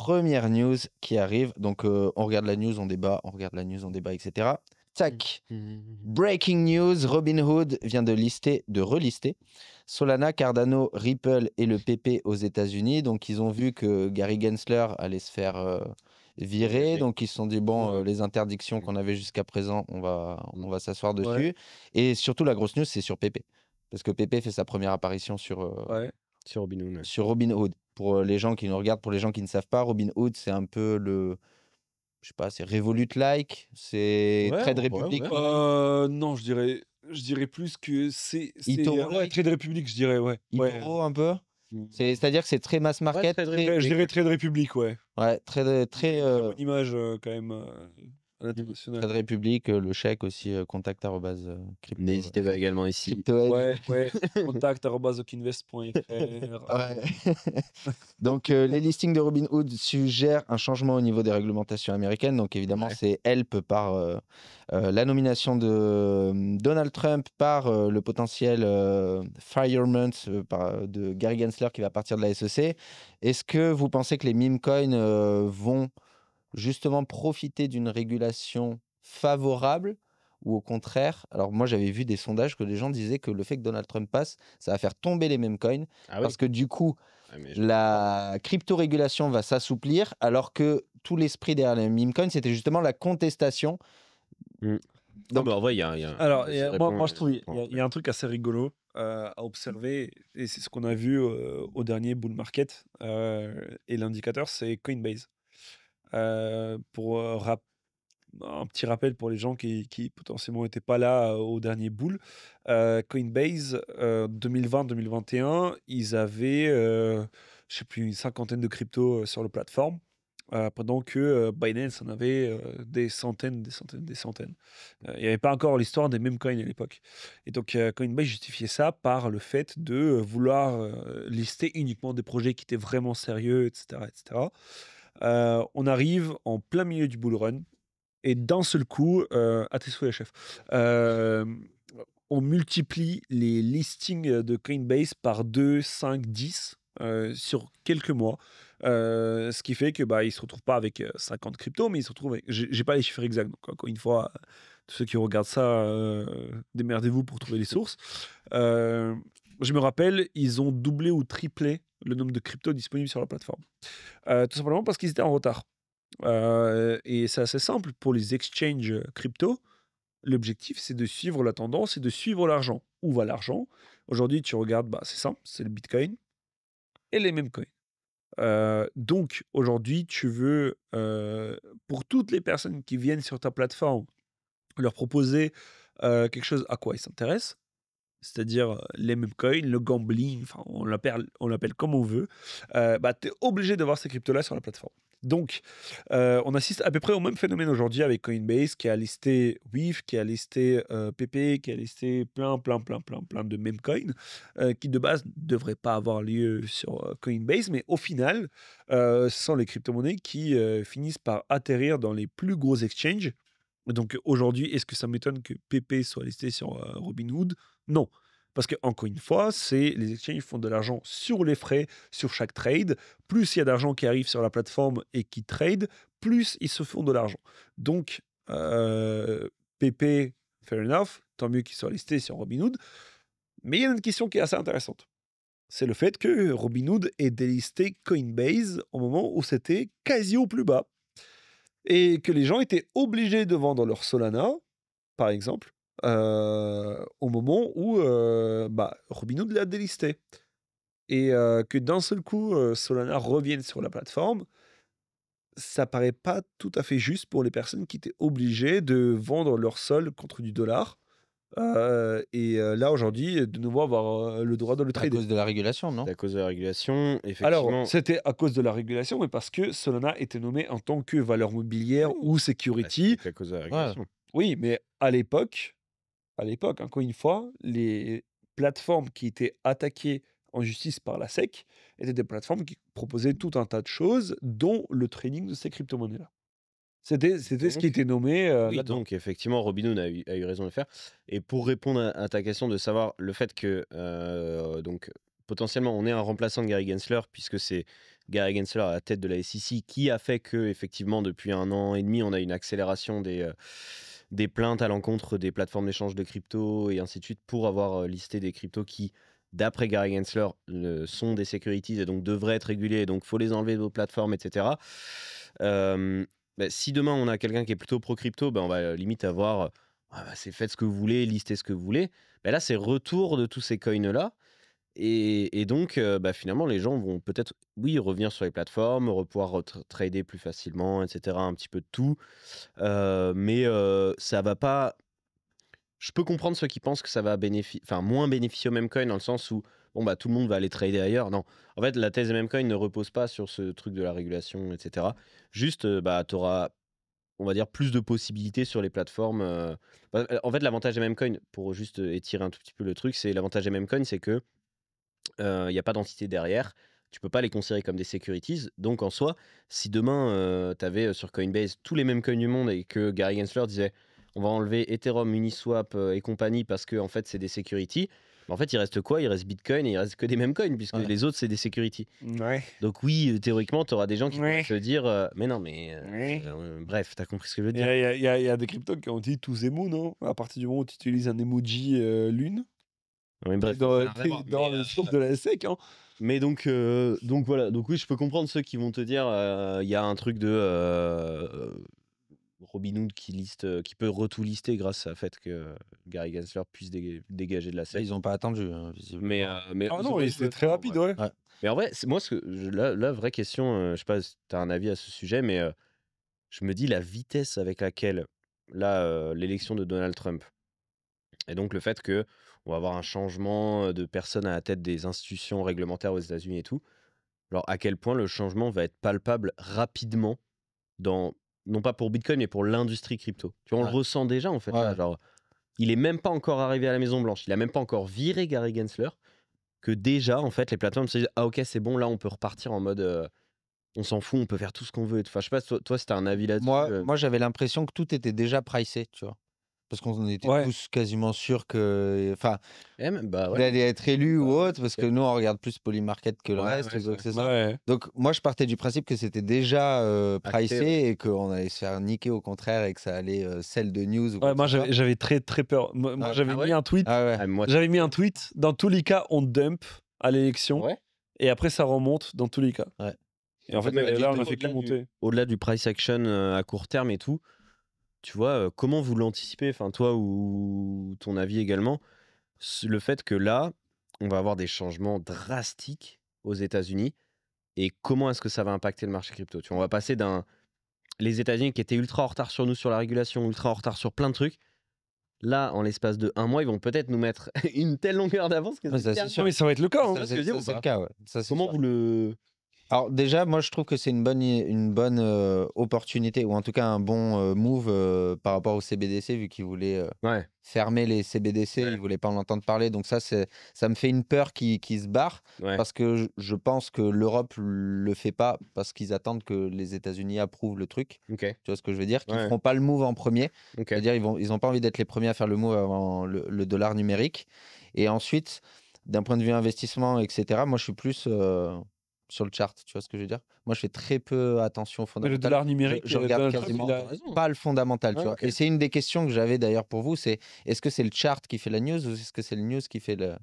première news qui arrive. Donc, euh, on regarde la news, on débat, on regarde la news, on débat, etc. Tac. Mm. Mm, mm, Breaking news, Robin Hood vient de lister, de relister Solana, Cardano, Ripple et le PP aux États-Unis. Donc, ils ont vu que Gary Gensler allait se faire euh, virer. Donc, ils se sont dit, bon, euh, les interdictions qu'on avait jusqu'à présent, on va, on va s'asseoir dessus. Et surtout, la grosse news, c'est sur PP. Parce que PP fait sa première apparition sur, Robin Hood. Sur pour les gens qui nous regardent, pour les gens qui ne savent pas, Robin Hood, c'est un peu le, je sais pas, c'est Revolut like, c'est Trade Republic. Euh, non, je dirais, je dirais plus que c'est Trade Republic, je dirais ouais. un peu. Hmm. C'est-à-dire que c'est très mass market. très, je dirais Trade Republic, ouais. Ouais, très très. Euh, image euh, quand même la République, euh, le chèque aussi, euh, contact euh, N'hésitez pas également ici. ouais, contact donc, les listings de Robinhood suggèrent un changement au niveau des réglementations américaines. Donc, évidemment, c'est help par la nomination de Donald Trump, par le potentiel fireman de Gary Gensler qui va partir de la SEC. Est-ce que vous pensez que les meme coins vont justement profiter d'une régulation favorable ou au contraire, alors moi j'avais vu des sondages que les gens disaient que le fait que Donald Trump passe, ça va faire tomber les mêmes coins ah parce que du coup, la crypto-régulation va s'assouplir alors que tout l'esprit derrière les meme coins, c'était justement la contestation. Mmh. non, mais en vrai, il y, a, Alors, moi, je trouve, il y, a un truc assez rigolo euh, à observer, et c'est ce qu'on a vu euh, au dernier bull market, euh, et l'indicateur, c'est Coinbase. Euh, pour euh, un petit rappel pour les gens qui, potentiellement n'étaient pas là au dernier boule. Euh, Coinbase, 2020-2021, ils avaient, je ne sais plus, une cinquantaine de cryptos sur la plateforme. pendant que Binance en avait des centaines, des centaines, des centaines. il n'y avait pas encore l'histoire des mêmes coins à l'époque. Et donc Coinbase justifiait ça par le fait de vouloir lister uniquement des projets qui étaient vraiment sérieux, etc. etc. Euh, on arrive en plein milieu du bull run et d'un seul coup, euh, à tes chef, euh, on multiplie les listings de Coinbase par 2, 5, 10 sur quelques mois. Euh, ce qui fait que bah se retrouvent pas avec 50 cryptos, mais ils se retrouvent. Avec... J'ai pas les chiffres exacts, donc encore une fois, tous ceux qui regardent ça, démerdez-vous pour trouver les sources. je me rappelle, ils ont doublé ou triplé le nombre de cryptos disponibles sur la plateforme. Euh, tout simplement parce qu'ils étaient en retard. Euh, et c'est assez simple pour les exchanges crypto. L'objectif, c'est de suivre la tendance et de suivre l'argent. Où va l'argent Aujourd'hui, tu regardes, bah, c'est simple, c'est le Bitcoin et les mêmes coins. Euh, donc, aujourd'hui, tu veux, pour toutes les personnes qui viennent sur ta plateforme, leur proposer quelque chose à quoi ils s'intéressent c'est-à-dire euh, les mêmes coins, le gambling, enfin, on l'appelle comme on veut, euh, bah, tu es obligé d'avoir ces cryptos-là sur la plateforme. Donc, euh, on assiste à peu près au même phénomène aujourd'hui avec Coinbase qui a listé WIF, qui a listé PP, qui a listé plein, plein, plein, plein, plein de meme coins qui de base ne devraient pas avoir lieu sur Coinbase, mais au final, ce sont les crypto-monnaies qui finissent par atterrir dans les plus gros exchanges donc aujourd'hui, est-ce que ça m'étonne que PP soit listé sur euh, Robinhood Non. Parce que, encore une fois, c'est les exchanges font de l'argent sur les frais, sur chaque trade. Plus il y a d'argent qui arrive sur la plateforme et qui trade, plus ils se font de l'argent. Donc, euh, PP, fair enough, tant mieux qu'il soit listé sur Robinhood. Mais il y a une question qui est assez intéressante. C'est le fait que Robinhood ait délisté Coinbase au moment où c'était quasi au plus bas et que les gens étaient obligés de vendre leur Solana, par exemple, euh, au moment où euh, bah, Robinhood l'a délisté. Et euh, que d'un seul coup, euh, Solana revienne sur la plateforme, ça paraît pas tout à fait juste pour les personnes qui étaient obligées de vendre leur sol contre du dollar euh, et euh, là, aujourd'hui, de nouveau, avoir euh, le droit de le trader. À cause de la régulation, non à cause de la régulation, effectivement. Alors, c'était à cause de la régulation, mais parce que Solana était nommé en tant que valeur mobilière ou security. à cause de la régulation. Oui, mais à l'époque, à l'époque, encore une fois, les plateformes qui étaient attaquées en justice par la SEC étaient des plateformes qui proposaient tout un tas de choses, dont le trading de ces crypto-monnaies-là. C'était ce qui était nommé. Euh, oui, donc effectivement, Robin a eu, a eu, raison de le faire. Et pour répondre à, ta question de savoir le fait que euh, donc potentiellement on est un remplaçant de Gary Gensler puisque c'est Gary Gensler à la tête de la SEC qui a fait que effectivement depuis un an et demi on a une accélération des euh, des plaintes à l'encontre des plateformes d'échange de crypto et ainsi de suite pour avoir listé des cryptos qui d'après Gary Gensler, sont des securities et donc devraient être régulés, donc faut les enlever de vos plateformes, etc. Euh, bah, si demain on a quelqu'un qui est plutôt pro crypto, ben bah, on va euh, limite avoir euh, ah, bah, c'est faites ce que vous voulez, listez ce que vous voulez. là, c'est retour de tous ces coins là. Et, donc, euh, finalement, les gens vont peut-être, oui, revenir sur les plateformes, pouvoir trader plus facilement, etc. Un petit peu de tout. mais ça va pas. Je peux comprendre ceux qui pensent que ça va bénéficier, enfin, moins bénéficier au même coin, dans le sens où bon, bah, tout le monde va aller trader ailleurs. Non. En fait, la thèse MMCoin ne repose pas sur ce truc de la régulation, etc. Juste, euh, bah, tu auras, on va dire, plus de possibilités sur les plateformes. Euh, en fait, l'avantage des coins, pour juste euh, étirer un tout petit peu le truc, c'est l'avantage des MMCoin, c'est que il y n'y a pas d'entité derrière tu peux pas les considérer comme des securities. Donc en soi, si demain tu avais sur Coinbase tous les mêmes coins du monde et que Gary Gensler disait on va enlever Ethereum, Uniswap et compagnie parce que en fait c'est des securities, en fait, il reste quoi Il reste Bitcoin et il reste que des mêmes coins, puisque les autres, c'est des securities. Donc, oui, euh, théoriquement, tu auras des gens qui vont te dire euh, Mais non, mais. Euh, bref, tu as compris ce que je veux dire. Il y, a des cryptos qui ont dit tous émo, non À partir du moment où tu utilises un emoji lune. Dans, dans le de la SEC. Hein. Mais donc, donc voilà. Donc oui, je peux comprendre ceux qui vont te dire, il y a un truc de, Robin Hood qui liste, euh, qui peut retoulister grâce au fait que euh, Gary Gensler puisse dégager de la bah, scène. Ils n'ont pas attendu, hein, Mais, euh, mais ah non, c'était très rapide, ouais. Mais en vrai, moi, ce que, la, vraie question, je je sais pas si tu as un avis à ce sujet, mais je me dis la vitesse avec laquelle, là, l'élection de Donald Trump, et donc le fait que on va avoir un changement de personne à la tête des institutions réglementaires aux États-Unis et tout, alors à quel point le changement va être palpable rapidement dans non pas pour Bitcoin, mais pour l'industrie crypto. Tu vois, on le ressent déjà, en fait. Hein. il est même pas encore arrivé à la Maison Blanche. Il a même pas encore viré Gary Gensler que déjà, en fait, les plateformes se disent ah ok, c'est bon, là, on peut repartir en mode euh, on s'en fout, on peut faire tout ce qu'on veut. je sais pas, toi, c'était un avis là-dessus. Moi, euh. moi j'avais l'impression que tout était déjà pricé, tu vois parce qu'on était tous quasiment sûrs que, enfin, eh, bah allait être élu ou bah, autre, parce que nous on regarde plus Polymarket que le reste, donc moi je partais du principe que c'était déjà euh, pricé et qu'on allait se faire niquer au contraire et que ça allait celle euh, de news. moi j'avais très très peur. Moi, ah, j'avais ah mis un tweet. Ah, j'avais mis un tweet. Dans tous les cas, on dump à l'élection et après ça remonte dans tous les cas. Et en fait, là, on a fait que Au-delà du price action euh, à court terme et tout, tu vois, comment vous l'anticipez Enfin, toi ou ton avis également, le fait que là, on va avoir des changements drastiques aux États-Unis et comment est-ce que ça va impacter le marché crypto tu On va passer d'un. Les États-Unis qui étaient ultra en retard sur nous sur la régulation, ultra en retard sur plein de trucs. Là, en l'espace de un mois, ils vont peut-être nous mettre une telle longueur d'avance que ah, ça, sûr. Mais ça va être le cas. Hein. Ça, ça, ça, le cas comment vous le alors déjà, moi je trouve que c'est une bonne, une bonne euh, opportunité, ou en tout cas un bon euh, move euh, par rapport au CBDC, vu qu'ils voulaient fermer les CBDC, ils ne voulaient pas en entendre parler. Donc ça, ça me fait une peur qui, se barre, parce que je, pense que l'Europe le fait pas, parce qu'ils attendent que les États-Unis approuvent le truc. Tu vois ce que je veux dire Qu'ils ne feront pas le move en premier. C'est-à-dire ils n'ont ils pas envie d'être les premiers à faire le move avant le, le dollar numérique. Et ensuite, d'un point de vue investissement, etc., moi je suis plus sur le chart, tu vois ce que je veux dire Moi, je fais très peu attention au fondamental. le numérique, je, euh, regarde quasiment hein. pas le fondamental, tu vois. Et c'est une des questions que j'avais d'ailleurs pour vous, c'est est-ce que c'est le chart qui fait la news ou est-ce que c'est le news qui fait le,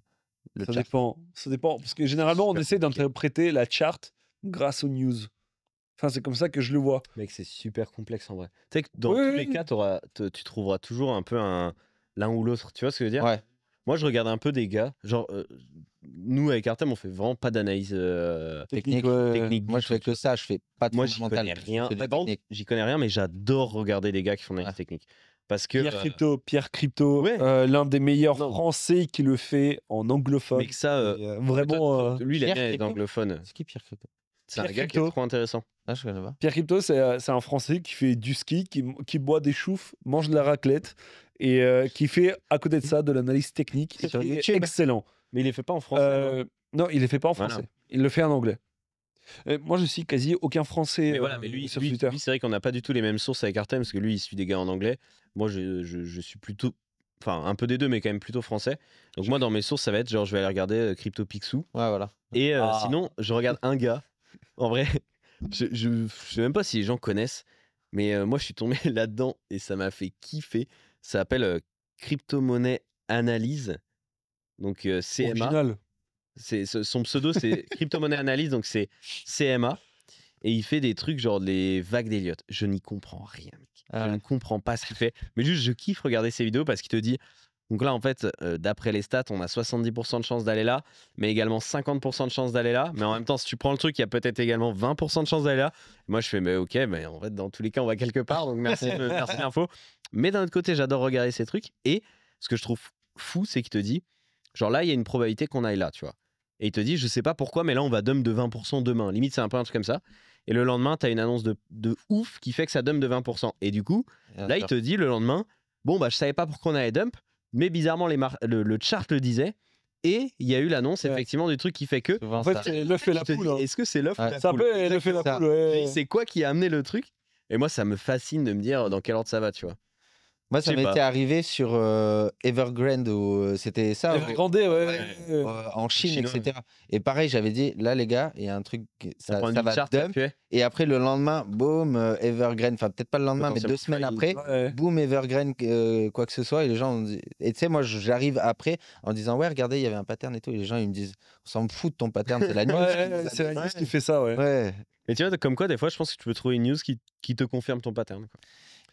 le ça dépend, ça dépend, parce que généralement, on essaie d'interpréter la chart grâce aux news. Enfin, c'est comme ça que je le vois. Mec, c'est super complexe en vrai. Tu sais que dans tous les cas, auras, tu trouveras toujours un peu un l'un ou l'autre, tu vois ce que je veux dire ouais. Moi, je regarde un peu des gars, genre, euh, nous, avec Artem, on fait vraiment pas d'analyse euh, technique. moi, je fais que ça, je fais pas de Moi, j'y connais rien. J'y connais rien, mais j'adore regarder les gars qui font de l'analyse technique. Parce que, Pierre euh, Crypto, Pierre Crypto, euh, l'un des meilleurs français qui le fait en anglophone. que ça, vraiment. lui, il est anglophone. C'est qui Pierre Crypto c'est un gars qui est trop intéressant. Ah, Pierre Crypto, c'est un Français qui fait du ski, qui, boit des choufs, mange de la raclette et qui fait à côté de mmh. ça de l'analyse technique. C'est excellent. Mais il les fait pas en français. non, euh, il les fait pas en français. Il le fait en anglais. Euh, moi, je suis quasi aucun français mais euh, lui, c'est vrai qu'on n'a pas du tout les mêmes sources avec Artem, parce que lui, il suit des gars en anglais. Moi, je, suis plutôt. Enfin, un peu des deux, mais quand même plutôt français. Donc, moi, dans mes sources, ça va être genre, je vais aller regarder Crypto Picsou. voilà. Et ah. sinon, je regarde un gars. En vrai, je, je, sais même pas si les gens connaissent, mais moi, je suis tombé là-dedans et ça m'a fait kiffer. Ça s'appelle Crypto-monnaie analyse donc CMA. C'est, son pseudo, c'est crypto-monnaie analyse, donc c'est CMA. Et il fait des trucs genre les vagues d'Eliott. Je n'y comprends rien. Ah je ne comprends pas ce qu'il fait. Mais juste, je kiffe regarder ses vidéos parce qu'il te dit. Donc là, en fait, d'après les stats, on a 70% de chance d'aller là, mais également 50% de chance d'aller là. Mais en même temps, si tu prends le truc, il y a peut-être également 20% de chance d'aller là. Moi, je fais, mais ok, mais en fait, dans tous les cas, on va quelque part. Donc merci, merci Mais d'un autre côté, j'adore regarder ces trucs. Et ce que je trouve fou, c'est qu'il te dit, Genre là, il y a une probabilité qu'on aille là, tu vois. Et il te dit, je sais pas pourquoi, mais là, on va dump de 20% demain. Limite, c'est un peu un truc comme ça. Et le lendemain, tu as une annonce de, de, ouf qui fait que ça dump de 20%. Et du coup, là, il te dit le lendemain, bon, bah, je savais pas pourquoi on allait dump, mais bizarrement, les le, chart le disait. Et il y a eu l'annonce, effectivement, du truc qui fait que. En fait, c'est l'œuf la poule. Hein. Est-ce que c'est l'œuf ouais. la ça poule C'est quoi qui a amené le truc Et moi, ça me fascine de me dire dans quel ordre ça va, tu vois. Moi, ça m'était arrivé sur euh, Evergrande, euh, c'était ça. Evergrande, ouais. en Chine, etc. Et pareil, j'avais dit, là, les gars, il y a un truc, ça, va Et après, le lendemain, boum, euh, Evergrande. Enfin, peut-être pas le lendemain, mais deux semaines après, boom, boum, Evergrande, quoi que ce soit. Et les gens, et tu sais, moi, j'arrive après en disant, ouais, regardez, il y avait un pattern et tout. Et les gens, ils me disent, on s'en fout de ton pattern, c'est la news. ouais, c'est la news qui fait ça, ouais. ouais. tu vois, comme quoi, des fois, je pense que tu peux trouver une news qui, qui te confirme ton pattern. Quoi.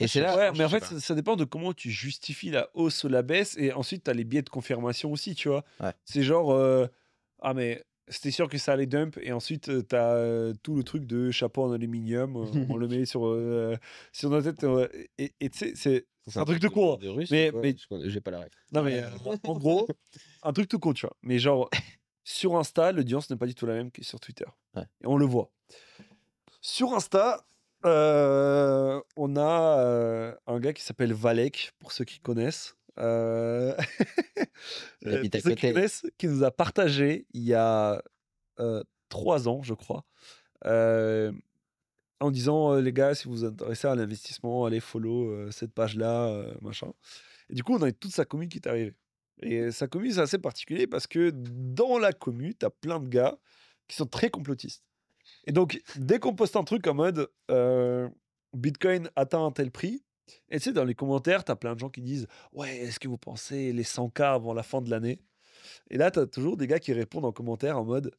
Et c'est là. Ouais, mais en fait, ça, dépend de comment tu justifies la hausse ou la baisse. Et ensuite, tu as les biais de confirmation aussi, tu vois. C'est genre, euh, ah, mais c'était sûr que ça allait dump. Et ensuite, euh, tu as euh, tout le truc de chapeau en aluminium. on le met sur, sur notre tête. et tu sais, c'est. un, truc de con. Hein. mais, mais... j'ai pas la règle. Non, mais en gros, un truc tout con, tu vois. Mais genre, sur Insta, l'audience n'est pas du tout la même que sur Twitter. Et on le voit. Sur Insta, euh, on a euh, un gars qui s'appelle Valek, pour ceux qui connaissent. Euh, qui nous a partagé il y a trois ans, je crois, en disant les gars, si vous vous intéressez à l'investissement, allez follow cette page-là, machin. Et du coup, on a toute sa commune qui est arrivée. Et sa commune, c'est assez particulier parce que dans la commune, tu as plein de gars qui sont très complotistes. Et donc, dès qu'on poste un truc en mode euh, Bitcoin atteint un tel prix, et tu sais, dans les commentaires, tu as plein de gens qui disent Ouais, est-ce que vous pensez les 100K avant la fin de l'année Et là, tu as toujours des gars qui répondent en commentaire en mode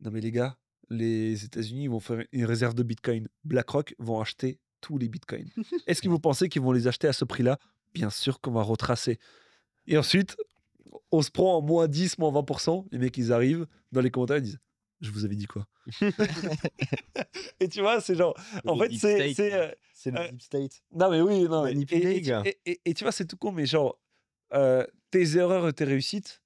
Non, mais les gars, les États-Unis vont faire une réserve de Bitcoin. BlackRock vont acheter tous les Bitcoins. est-ce que vous pensez qu'ils vont les acheter à ce prix-là Bien sûr qu'on va retracer. Et ensuite, on se prend en moins 10, moins 20%. Les mecs, ils arrivent dans les commentaires, ils disent je vous avais dit quoi Et tu vois, c'est genre. En fait, c'est. Euh, c'est le euh, deep state. Non, mais oui, non. Mais, et, et, et, tu vois, c'est tout con, mais genre, euh, tes erreurs et tes réussites,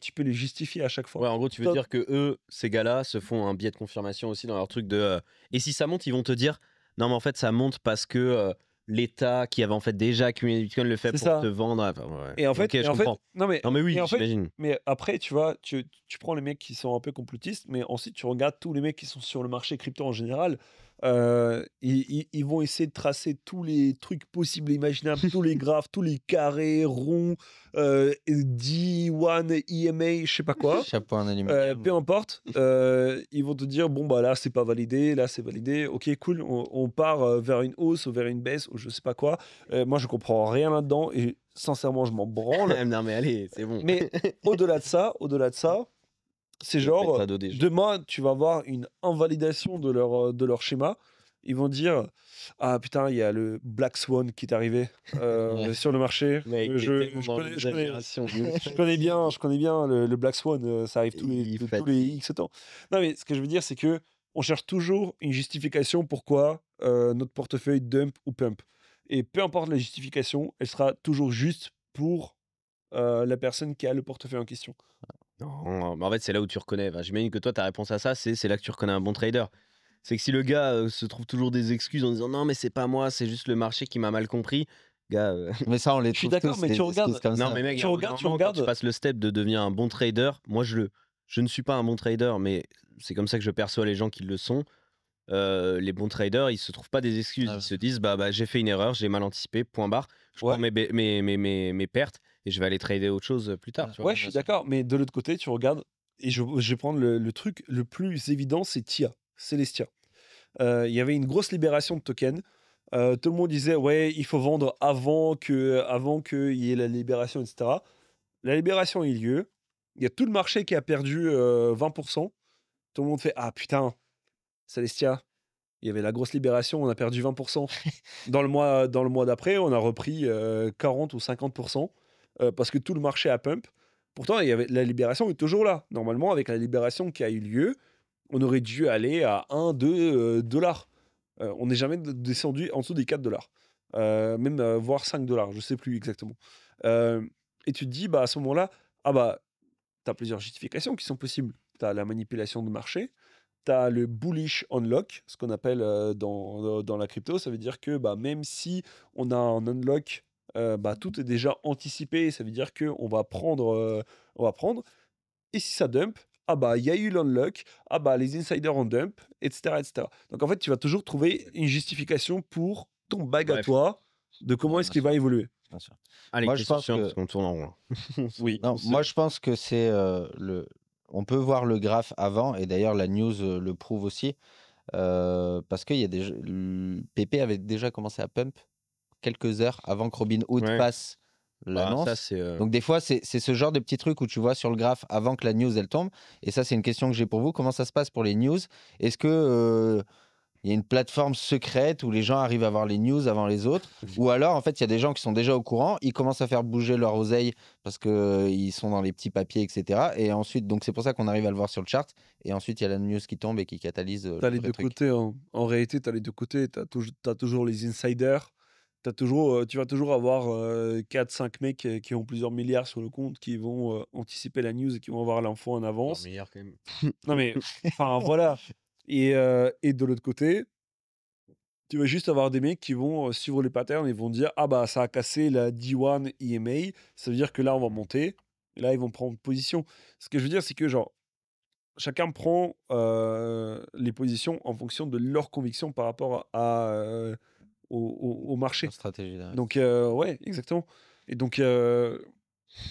tu peux les justifier à chaque fois. Ouais, en gros, tu veux dire que eux, ces gars-là, se font un biais de confirmation aussi dans leur truc de. et si ça monte, ils vont te dire non, mais en fait, ça monte parce que l'État qui avait en fait déjà accumulé Bitcoin le fait pour te vendre. Et en fait, je comprends. non, mais, mais, oui, j'imagine. mais après, tu vois, tu, tu, prends les mecs qui sont un peu complotistes, mais ensuite tu regardes tous les mecs qui sont sur le marché crypto en général. Euh, ils, vont essayer de tracer tous les trucs possibles imaginables, tous les graphes, tous les carrés, ronds, euh, D1, EMA, je sais pas quoi. Chapeau en euh, peu importe. Euh, ils vont te dire bon, bah là, c'est pas validé, là, c'est validé. Ok, cool, on, on, part vers une hausse ou vers une baisse ou je sais pas quoi. moi, je comprends rien là-dedans et sincèrement, je m'en branle. non, mais allez, c'est bon. Mais au-delà de ça, au-delà de ça. C'est genre, euh, demain, tu vas avoir une invalidation de leur, euh, de leur schéma. Ils vont dire Ah putain, il y a le Black Swan qui est arrivé euh, sur le marché. je, connais, bien, je connais bien le, Black Swan, ça arrive tous les, tous les, X temps. Non, mais ce que je veux dire, c'est que on cherche toujours une justification pourquoi notre portefeuille dump ou pump. Et peu importe la justification, elle sera toujours juste pour la personne qui a le portefeuille en question. Non, en fait, c'est là où tu reconnais. Enfin, J'imagine que toi, ta réponse à ça, c'est là que tu reconnais un bon trader. C'est que si le gars euh, se trouve toujours des excuses en disant non, mais c'est pas moi, c'est juste le marché qui m'a mal compris, gars. Euh, mais ça, on les Je suis d'accord, mais tu regardes- Non, mais Tu regardes- tu regardes- tu passes le step de devenir un bon trader. Moi, je le, je ne suis pas un bon trader, mais c'est comme ça que je perçois les gens qui le sont. Euh, les bons traders, ils se trouvent pas des excuses. Ah ils se disent bah, bah, j'ai fait une erreur, j'ai mal anticipé. Point barre. Je prends mes pertes je vais aller trader autre chose euh, plus tard. ouais, je suis d'accord, mais de l'autre côté, tu regardes, et je, vais prendre le, truc le plus évident, c'est TIA, Celestia. Euh, il y avait une grosse libération de tokens. Euh, tout le monde disait, ouais, il faut vendre avant qu'il avant que y ait la libération, etc. La libération a eu lieu. Il y a tout le marché qui a perdu 20%. Tout le monde fait, ah putain, Celestia, il y avait la grosse libération, on a perdu 20%. dans le mois, dans le mois d'après, on a repris 40 ou 50%. Euh, parce que tout le marché a pump. Pourtant, il y avait, la libération est toujours là. Normalement, avec la libération qui a eu lieu, on aurait dû aller à 1, 2 euh, dollars. Euh, on n'est jamais descendu en dessous des 4 dollars. même voire 5 dollars, je ne sais plus exactement. et tu te dis, bah, à ce moment-là, ah bah, tu as plusieurs justifications qui sont possibles. Tu as la manipulation de marché, tu as le bullish unlock, ce qu'on appelle dans, dans, la crypto. Ça veut dire que bah, même si on a un unlock euh, bah, tout est déjà anticipé. Ça veut dire qu'on va prendre, euh, on va prendre. Et si ça dump, ah bah il y a eu l'unlock, ah bah les insiders ont dump, etc., etc. Donc en fait, tu vas toujours trouver une justification pour ton bag à toi de comment est-ce qu'il va évoluer. Allez, moi, je pense qu'on tourne en rond. Hein. oui. moi, je pense que c'est euh, le. On peut voir le graphe avant, et d'ailleurs la news le prouve aussi, parce que y a des... PP avait déjà commencé à pump quelques heures avant que Robin Hood passe bah, l'annonce. Euh, donc des fois, c'est ce genre de petit truc où tu vois sur le graphe avant que la news elle tombe. Et ça, c'est une question que j'ai pour vous. Comment ça se passe pour les news Est-ce que euh, il y a une plateforme secrète où les gens arrivent à voir les news avant les autres Ou alors, en fait, il y a des gens qui sont déjà au courant, ils commencent à faire bouger leur oseille parce qu'ils euh, sont dans les petits papiers, etc. Et ensuite, donc c'est pour ça qu'on arrive à le voir sur le chart. Et ensuite, il y a la news qui tombe et qui catalyse. T'as les deux côtés. En réalité, tu as les deux côtés. Tu as toujours les insiders As toujours, tu vas toujours avoir quatre 4-5 mecs qui ont plusieurs milliards sur le compte qui vont anticiper la news et qui vont avoir l'info en avance. Un quand même. non mais, enfin voilà. Et, de l'autre côté, tu vas juste avoir des mecs qui vont suivre les patterns et vont dire Ah bah ça a cassé la D1 EMA, ça veut dire que là on va mmh. monter. là ils vont prendre position. Ce que je veux dire, c'est que genre, chacun prend les positions en fonction de leur conviction par rapport à au, marché. donc, euh, ouais, exactement. Et donc, euh,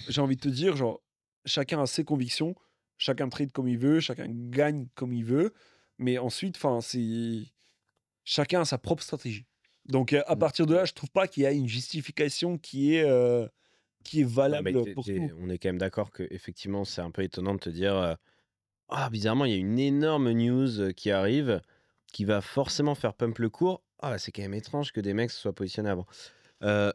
j'ai envie de te dire, genre, chacun a ses convictions, chacun trade comme il veut, chacun gagne comme il veut, mais ensuite, enfin, c'est chacun a sa propre stratégie. Donc, euh, à mmh. partir de là, je trouve pas qu'il y a une justification qui est qui est valable pour On est quand même d'accord que effectivement, c'est un peu étonnant de te dire, ah, bizarrement, il y a une énorme news qui arrive qui va forcément faire pump le cours ah, bah, c'est quand même étrange que des mecs se soient positionnés avant. bah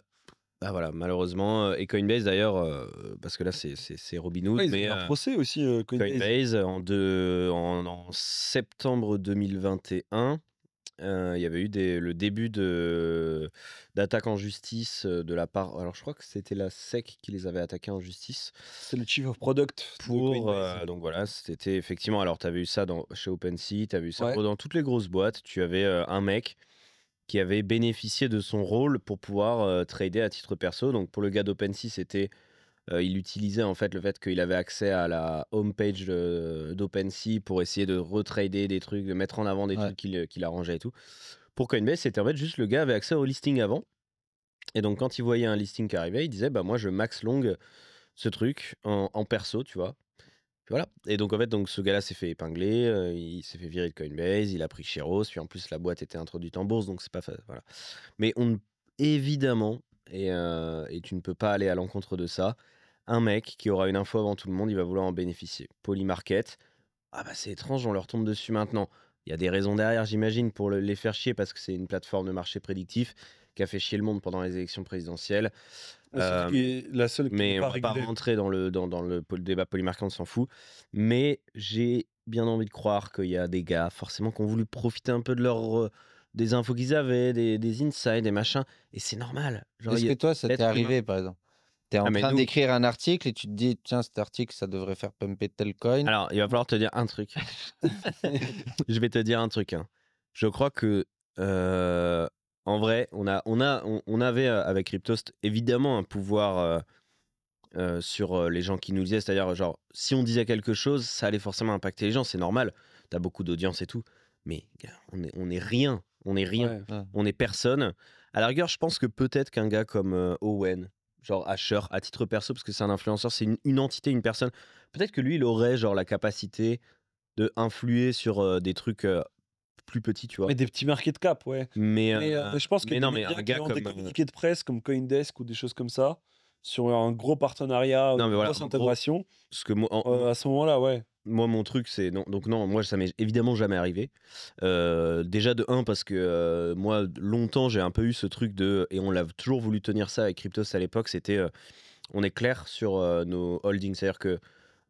voilà, malheureusement. Et Coinbase d'ailleurs, parce que là c'est- c'est Robin Hood, un procès aussi, Coinbase. Coinbase en, de en, septembre 2021, il y avait eu des- le début de- d'attaques en justice de la part. Alors je crois que c'était la SEC qui les avait attaqués en justice C'est le chief of product pour donc voilà c'était effectivement alors tu avais eu ça dans, chez OpenSea tu avais eu ça dans toutes les grosses boîtes tu avais un mec qui avait bénéficié de son rôle pour pouvoir trader à titre perso. Donc pour le gars d'OpenSea, c'était il utilisait en fait le fait qu'il avait accès à la homepage d'OpenSea pour essayer de retrader des trucs, de mettre en avant des trucs qu'il arrangeait et tout. Pour Coinbase, c'était en fait juste le gars avait accès au listing avant. Et donc quand il voyait un listing qui arrivait, il disait bah moi je max long ce truc en perso, tu vois. Et donc, en fait, donc, ce gars-là s'est fait épingler, euh, il s'est fait virer de Coinbase, il a pris Et puis en plus, la boîte était introduite en bourse, donc c'est pas Voilà. Mais on, évidemment, euh, et, tu ne peux pas aller à l'encontre de ça, un mec qui aura une info avant tout le monde, il va vouloir en bénéficier. Polymarket, ah bah c'est étrange, on leur tombe dessus maintenant. Il y a des raisons derrière, j'imagine, pour les faire chier parce que c'est une plateforme de marché prédictif qui a fait chier le monde pendant les élections présidentielles. Ah, euh, la seule mais on ne va pas rentrer dans le, dans, débat polymarquant, on s'en fout. Mais j'ai bien envie de croire qu'il y a des gars, forcément, qui ont voulu profiter un peu de leur, euh, des infos qu'ils avaient, des, des des machins. Et c'est normal. Est-ce que toi, ça t'est arrivé, par exemple T'es en ah, train d'écrire un article et tu te dis, tiens, cet article, ça devrait faire pumper tel coin. Alors, il va falloir te dire un truc. je vais te dire un truc. Hein. Je crois que euh, en vrai, on, a, on, a, on, avait euh, avec Cryptost évidemment un pouvoir euh, euh, sur les gens qui nous disaient. C'est-à-dire, genre, si on disait quelque chose, ça allait forcément impacter les gens, c'est normal. T'as beaucoup d'audience et tout. Mais on n'est on est rien. On est rien. On est personne. À la rigueur, je pense que peut-être qu'un gars comme Owen, genre Asher, à titre perso, parce que c'est un influenceur, c'est une, entité, une personne, peut-être que lui, il aurait genre la capacité de influer sur des trucs plus petit tu vois. Mais des petits market de cap, ouais. Euh, euh, mais, je pense que mais non, mais un gars comme des euh, communiqués de presse comme Coindesk ou des choses comme ça sur un gros partenariat, non, une grosse intégration. ce que moi, à ce moment-là, ouais. Moi, mon truc, c'est non, donc non, moi, ça m'est évidemment jamais arrivé. déjà de un parce que moi, longtemps, j'ai un peu eu ce truc de et on l'a toujours voulu tenir ça avec Cryptos à l'époque. C'était on est clair sur nos holdings, c'est-à-dire que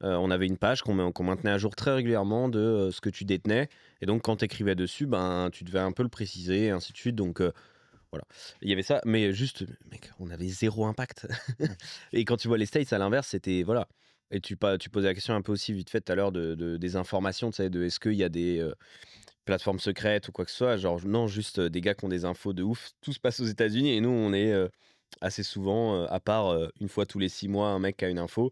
euh, on avait une page qu'on maintenait à jour très régulièrement de euh, ce que tu détenais. Et donc, quand tu écrivais dessus, ben, tu devais un peu le préciser, et ainsi de suite. Donc, euh, voilà. Il y avait ça, mais juste, mec, on avait zéro impact. et quand tu vois les States, à l'inverse, c'était. Voilà. Et tu, pas, tu posais la question un peu aussi vite fait tout à l'heure de, des informations, de est-ce qu'il y a des plateformes secrètes ou quoi que ce soit. Genre, non, juste des gars qui ont des infos de ouf. Tout se passe aux États-Unis et nous, on est assez souvent, à part une fois tous les six mois, un mec qui a une info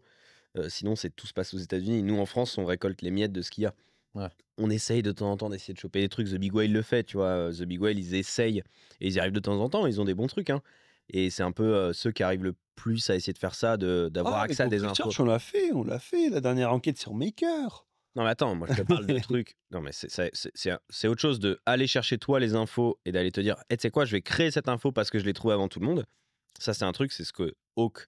sinon, c'est tout se passe aux États-Unis. Nous, en France, on récolte les miettes de ce qu'il y a. On essaye de temps en temps d'essayer de choper des trucs. The Big Whale le fait, tu vois. The Big Whale, ils essayent et ils y arrivent de temps en temps. Ils ont des bons trucs. Hein. Et c'est un peu ceux qui arrivent le plus à essayer de faire ça, d'avoir ah, accès à des infos. On l'a fait, on l'a fait. La dernière enquête sur Maker. Non, mais attends, moi je te parle de trucs. Non, mais c'est autre chose de aller chercher toi les infos et d'aller te dire, «Eh, tu sais quoi, je vais créer cette info parce que je l'ai trouvée avant tout le monde. Ça, c'est un truc, c'est ce que Hawk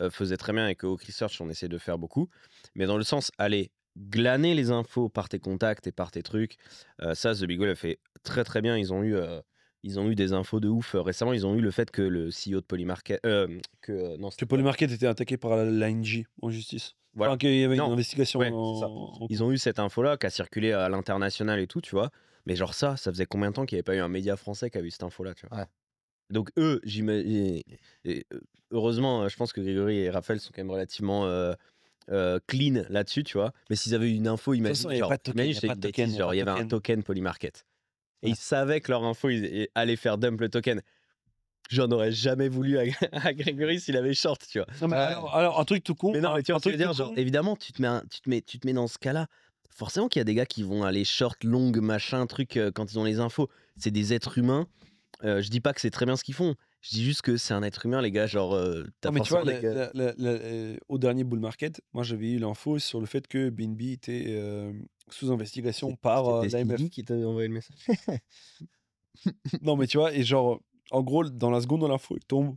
euh, faisait très bien et que au Research, on essaie de faire beaucoup. Mais dans le sens, aller glaner les infos par tes contacts et par tes trucs. Euh, ça, The Big Whale a fait très très bien. Ils ont eu. Euh, ils ont eu des infos de ouf. Récemment, ils ont eu le fait que le CEO de Polymarket. que, non, que Polymarket était attaqué par la NG en justice. Voilà. qu'il y avait une investigation. Ils ont eu cette info-là qui a circulé à l'international et tout, tu vois. Mais genre ça, ça faisait combien de temps qu'il n'y avait pas eu un média français qui a eu cette info-là, tu vois donc eux, j'imagine. Heureusement, je pense que Grégory et Raphaël sont quand même relativement clean là-dessus, tu vois. Mais s'ils avaient eu une info, imagine. Il genre, il y avait un token Polymarket. Et ils savaient que leur info, ils allaient faire dump le token. J'en aurais jamais voulu à, Grégory s'il avait short, tu vois. alors, un truc tout con. non, évidemment, tu te mets, tu te mets, tu te mets dans ce cas-là forcément qu'il y a des gars qui vont aller short, long, machin, truc, quand ils ont les infos. C'est des êtres humains je dis pas que c'est très bien ce qu'ils font. Je dis juste que c'est un être humain, les gars. Genre, tu au dernier bull market, moi j'avais eu l'info sur le fait que BNB était sous investigation par l'AMF. qui t'avait envoyé le message. non, mais tu vois, et genre, en gros, dans la seconde où l'info tombe,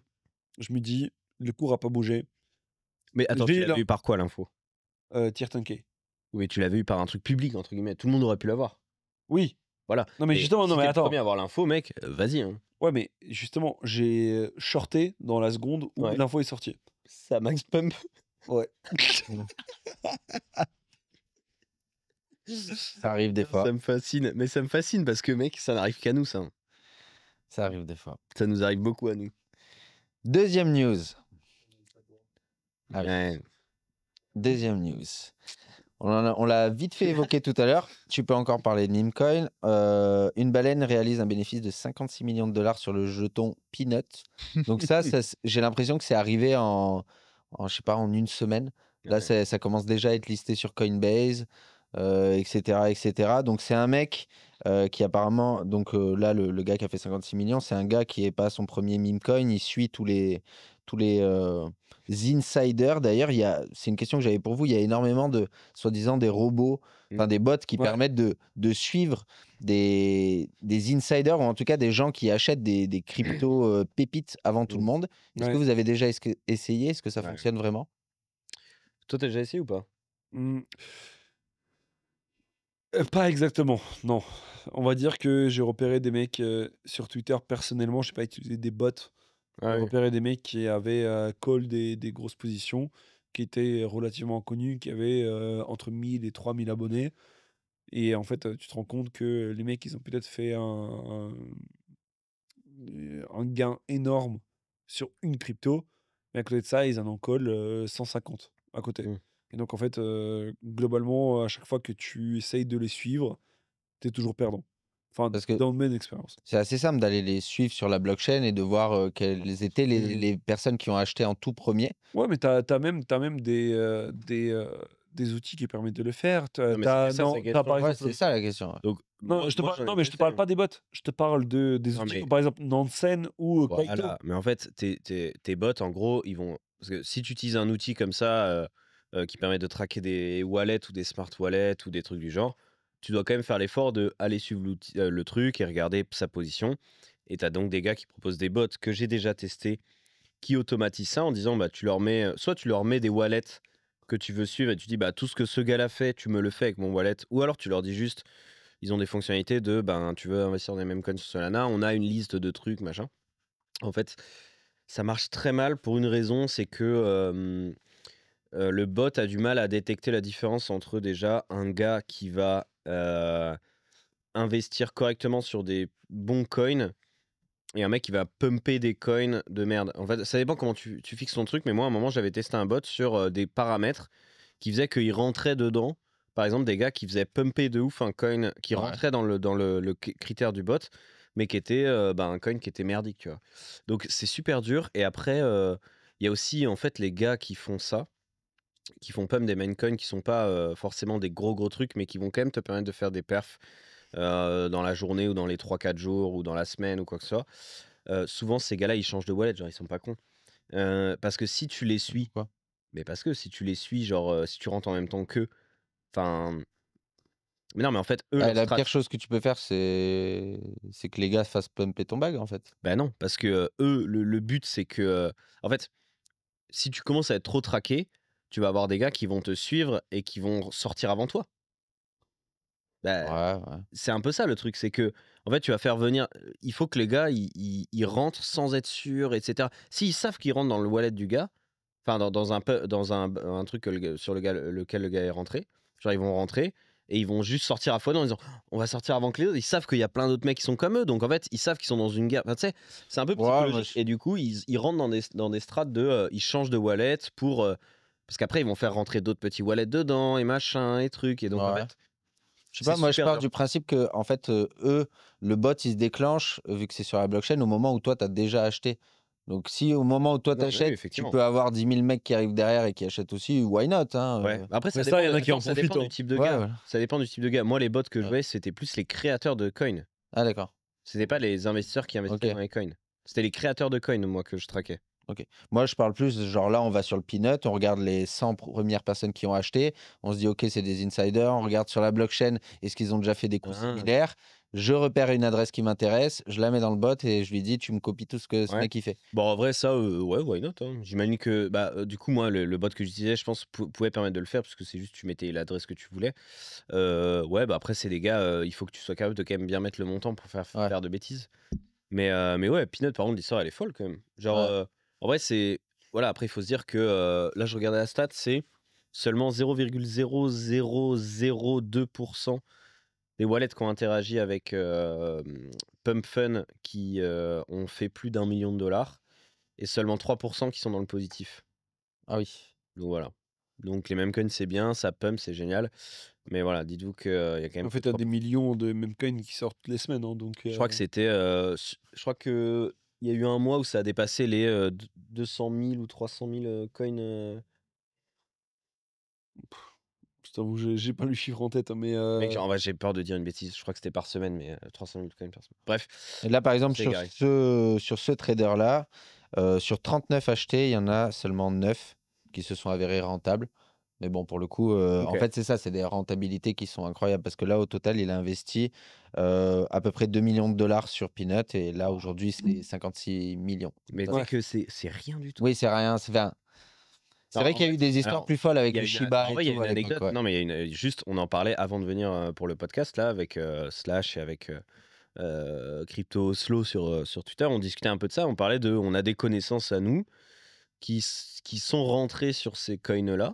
je me dis, le cours a pas bougé. Mais attends, tu l'as eu par quoi l'info euh, Tier Oui, tu l'avais eu par un truc public, entre guillemets. Tout le monde aurait pu l'avoir. Oui, voilà. Non, mais justement, non, mais attends. bien avoir l'info, mec, vas-y. Hein. Ouais, mais justement, j'ai euh, shorté dans la seconde où l'info est sortie. Ça max pump. Ouais. ça arrive des fois. Ça me fascine, mais ça me fascine parce que, mec, ça n'arrive qu'à nous, ça. Hein. Ça arrive des fois. Ça nous arrive beaucoup à nous. Deuxième news. Ah Deuxième news. On l'a vite fait évoquer tout à l'heure. Tu peux encore parler de Nimcoin. Euh, une baleine réalise un bénéfice de 56 millions de dollars sur le jeton Peanut. Donc ça, j'ai l'impression que c'est arrivé en, je sais pas, en une semaine. Là, ça commence déjà à être listé sur Coinbase etc., euh, etc. Donc c'est un mec euh, qui apparemment, donc euh, là, le, gars qui a fait 56 millions, c'est un gars qui n'est pas son premier meme coin. Il suit tous les, tous les insiders. D'ailleurs, il c'est une question que j'avais pour vous. Il y a énormément de soi-disant des robots, mmh. enfin des bots qui permettent de, suivre des, des, insiders ou en tout cas des gens qui achètent des, des crypto pépites avant tout le mmh. monde. Est-ce que vous avez déjà essayé Est-ce que ça fonctionne vraiment Toi, t'as déjà essayé ou pas mmh. Euh, pas exactement, non. On va dire que j'ai repéré des mecs euh, sur Twitter personnellement, je sais pas utilisé des bots. j'ai repéré des mecs qui avaient euh, call des, grosses positions, qui étaient relativement connus, qui avaient euh, entre 1000 et 3000 abonnés. Et en fait, tu te rends compte que les mecs, ils ont peut-être fait un, gain énorme sur une crypto, mais à côté de ça, ils en ont call 150 à côté. Mmh. Et donc, en fait, globalement, à chaque fois que tu essayes de les suivre, tu es toujours perdant. Enfin, Parce que dans le même expérience. C'est assez simple d'aller les suivre sur la blockchain et de voir quelles étaient les, mmh les, personnes qui ont acheté en tout premier. Ouais, mais tu as, même, as même des, des, des, outils qui permettent de le faire. non, c'est ça la question. Donc, non, je te mais je te parle pas des bots. Je te parle de, des outils, par exemple Nansen ou euh, voilà. Mais en fait, tes, tes bots, en gros, ils vont. Parce que si tu utilises un outil comme ça euh, qui permet de traquer des wallets ou des smart wallets ou des trucs du genre, tu dois quand même faire l'effort de aller suivre euh, le truc et regarder sa position. Et tu as donc des gars qui proposent des bots que j'ai déjà testés qui automatisent ça en disant bah, tu leur mets, euh, soit tu leur mets des wallets que tu veux suivre et tu dis bah, tout ce que ce gars-là fait, tu me le fais avec mon wallet. Ou alors tu leur dis juste ils ont des fonctionnalités de ben, tu veux investir dans les mêmes coins sur Solana, on a une liste de trucs, machin. En fait, ça marche très mal pour une raison, c'est que le bot a du mal à détecter la différence entre déjà un gars qui va investir correctement sur des bons coins et un mec qui va pumper des coins de merde. En fait, ça dépend comment tu, fixes ton truc, mais moi, à un moment, j'avais testé un bot sur des paramètres qui faisaient qu'il rentrait dedans. Par exemple, des gars qui faisaient pumper de ouf un coin qui rentrait dans, le, dans le, critère du bot, mais qui était bah, un coin qui était merdique, tu vois. Donc, c'est super dur. Et après, il y a aussi, en fait, les gars qui font ça qui font pump des coins qui sont pas forcément des gros gros trucs, mais qui vont quand même te permettre de faire des perfs dans la journée ou dans les 3-4 jours ou dans la semaine ou quoi que ce soit. souvent, ces gars-là, ils changent de wallet, genre ils sont pas cons. parce que si tu les suis, quoi mais parce que si tu les suis, genre si tu rentres en même temps qu'eux, enfin. Mais non, mais en fait, eux. Bah, la pire chose que tu peux faire, c'est c'est que les gars fassent pumper ton bag, en fait. Ben non, parce que eux, le but, c'est que. en fait, si tu commences à être trop traqué, tu vas avoir des gars qui vont te suivre et qui vont sortir avant toi. Bah, c'est un peu ça le truc, c'est que en fait tu vas faire venir, il faut que les gars ils, rentrent sans être sûrs, etc. S'ils savent qu'ils rentrent dans le wallet du gars, enfin dans, dans, un, dans un, truc sur lequel le gars est rentré, genre ils vont rentrer et ils vont juste sortir à fond en disant «Oh, on va sortir avant que les autres, ils savent qu'il y a plein d'autres mecs qui sont comme eux, donc en fait ils savent qu'ils sont dans une guerre, tu sais, c'est un peu psychologique. Et du coup ils, rentrent dans des, dans des strates de, ils changent de wallet pour... Parce qu'après, ils vont faire rentrer d'autres petits wallets dedans et machin et trucs. Et donc, en fait, je sais pas, moi je pars du principe que, en fait, euh, eux, le bot, il se déclenche, euh, vu que c'est sur la blockchain, au moment où toi, tu as déjà acheté. Donc, si au moment où toi, tu tu peux avoir 10 000 mecs qui arrivent derrière et qui achètent aussi, why not hein, euh. Après, ça, dépend, a du hein. type de gars. Ça dépend du type de gars. Moi, les bots que je voyais, c'était plus les créateurs de coins. Ah, d'accord. C'était pas les investisseurs qui investissaient dans les coins. C'était les créateurs de coins, moi, que je traquais. Ok. Moi, je parle plus, genre là, on va sur le Peanut, on regarde les 100 premières personnes qui ont acheté, on se dit, OK, c'est des insiders, on regarde sur la blockchain, est-ce qu'ils ont déjà fait des coûts ah. similaires je repère une adresse qui m'intéresse, je la mets dans le bot et je lui dis tu me copies tout ce que ce mec qui fait. Bon en vrai ça ouais euh, ouais why not hein. J'imagine que bah euh, du coup moi le, bot que j'utilisais je pense pouvait permettre de le faire parce que c'est juste tu mettais l'adresse que tu voulais. Euh, ouais bah après c'est des gars il faut que tu sois capable de quand même bien mettre le montant pour faire faire de bêtises. Mais mais ouais Peanut par contre l'histoire elle est folle quand même. Genre en vrai, c'est. Voilà, après, il faut se dire que là, je regardais la stat, c'est seulement 0,0002% des wallets qui ont interagi avec Pumpfun qui ont fait plus d'un million de dollars et seulement 3% qui sont dans le positif. Ah oui. Donc voilà. Donc les Coins, c'est bien, ça pump c'est génial, mais voilà dites-vous qu'il y a quand même. En fait, a des millions de coins qui sortent toutes les semaines, hein, donc. Je crois que c'était, je crois que il y a eu un mois où ça a dépassé les 200 000 ou 300 000 coins. Euh... Putain, j'ai pas le chiffre en tête, hein, mais. en j'ai peur de dire une bêtise. Je crois que c'était par semaine, mais 300 000 coins par semaine. Bref. là, par exemple, sur ce, sur ce trader-là, sur 39 achetés, il y en a seulement 9 qui se sont avérés rentables. Mais bon, pour le coup, euh, en fait, c'est ça, c'est des rentabilités qui sont incroyables parce que là, au total, il a investi euh, à peu près 2 millions de dollars sur Peanut et là, aujourd'hui, c'est 56 mmh. millions. Mais que c'est rien du tout. Oui, c'est rien. C'est vrai qu'il y a eu des histoires plus folles avec le Shiba. il y a Non, mais juste, on en parlait avant de venir euh, pour le podcast là avec Slash et avec. crypto slow sur, sur Twitter, on discutait un peu de ça, on parlait de, on a des connaissances à nous qui, qui sont rentrées sur ces coins là,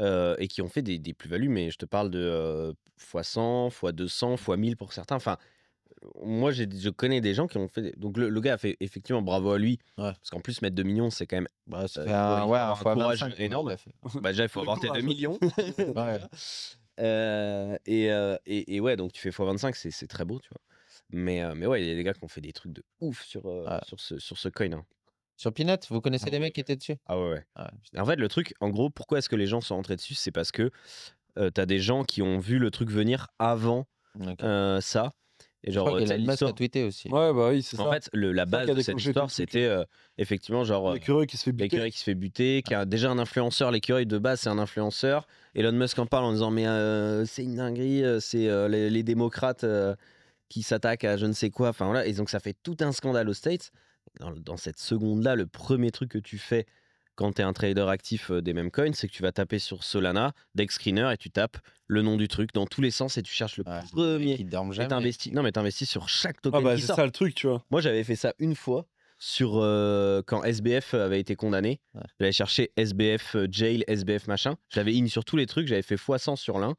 euh, et qui ont fait des, plus-values, mais je te parle de x100, x200, x1000 pour certains. Enfin, moi, je connais des gens qui ont fait. Donc, le, gars a fait effectivement bravo à lui. Parce qu'en plus, mettre 2 millions, c'est quand même. Bah, euh, ouais, un, courage énorme. Bah, déjà, il faut avoir 2 millions. Euh, et, et, ouais, donc tu fais x25, c'est très beau, tu vois. Mais, mais ouais, il y a des gars qui ont fait des trucs de ouf sur, sur, ce, sur ce coin. Hein. Sur Pinot, vous connaissez ah les mecs qui étaient dessus Ah ouais, ouais. Ah, en fait, le truc, en gros, pourquoi est-ce que les gens sont rentrés dessus C'est parce que tu t'as des gens qui ont vu le truc venir avant ça. Et je genre, a tweeté aussi. Ouais, bah oui, c'est ça. En fait, la base de cette histoire, c'était effectivement genre. L'écureuil qui se fait buter. L'écureuil qui se fait buter, qui a déjà un influenceur. L'écureuil de base, c'est un influenceur. Elon Musk en parle en disant Mais c'est une dinguerie, c'est les, démocrates qui s'attaquent à je ne sais quoi. Enfin voilà. Et donc, ça fait tout un scandale aux States dans, cette seconde-là, le premier truc que tu fais quand tu es un trader actif euh, des mêmes coins, c'est que tu vas taper sur Solana, Dex screener, et tu tapes le nom du truc dans tous les sens et tu cherches le premier. Qui dorme jamais. Non, mais t'investis sur chaque ah token. Ah bah, c'est ça le truc, tu vois. Moi, j'avais fait ça une fois sur euh, quand SBF euh, avait été condamné. J'avais cherché SBF jail, SBF machin. J'avais in sur tous les trucs. J'avais fait x100 sur l'un.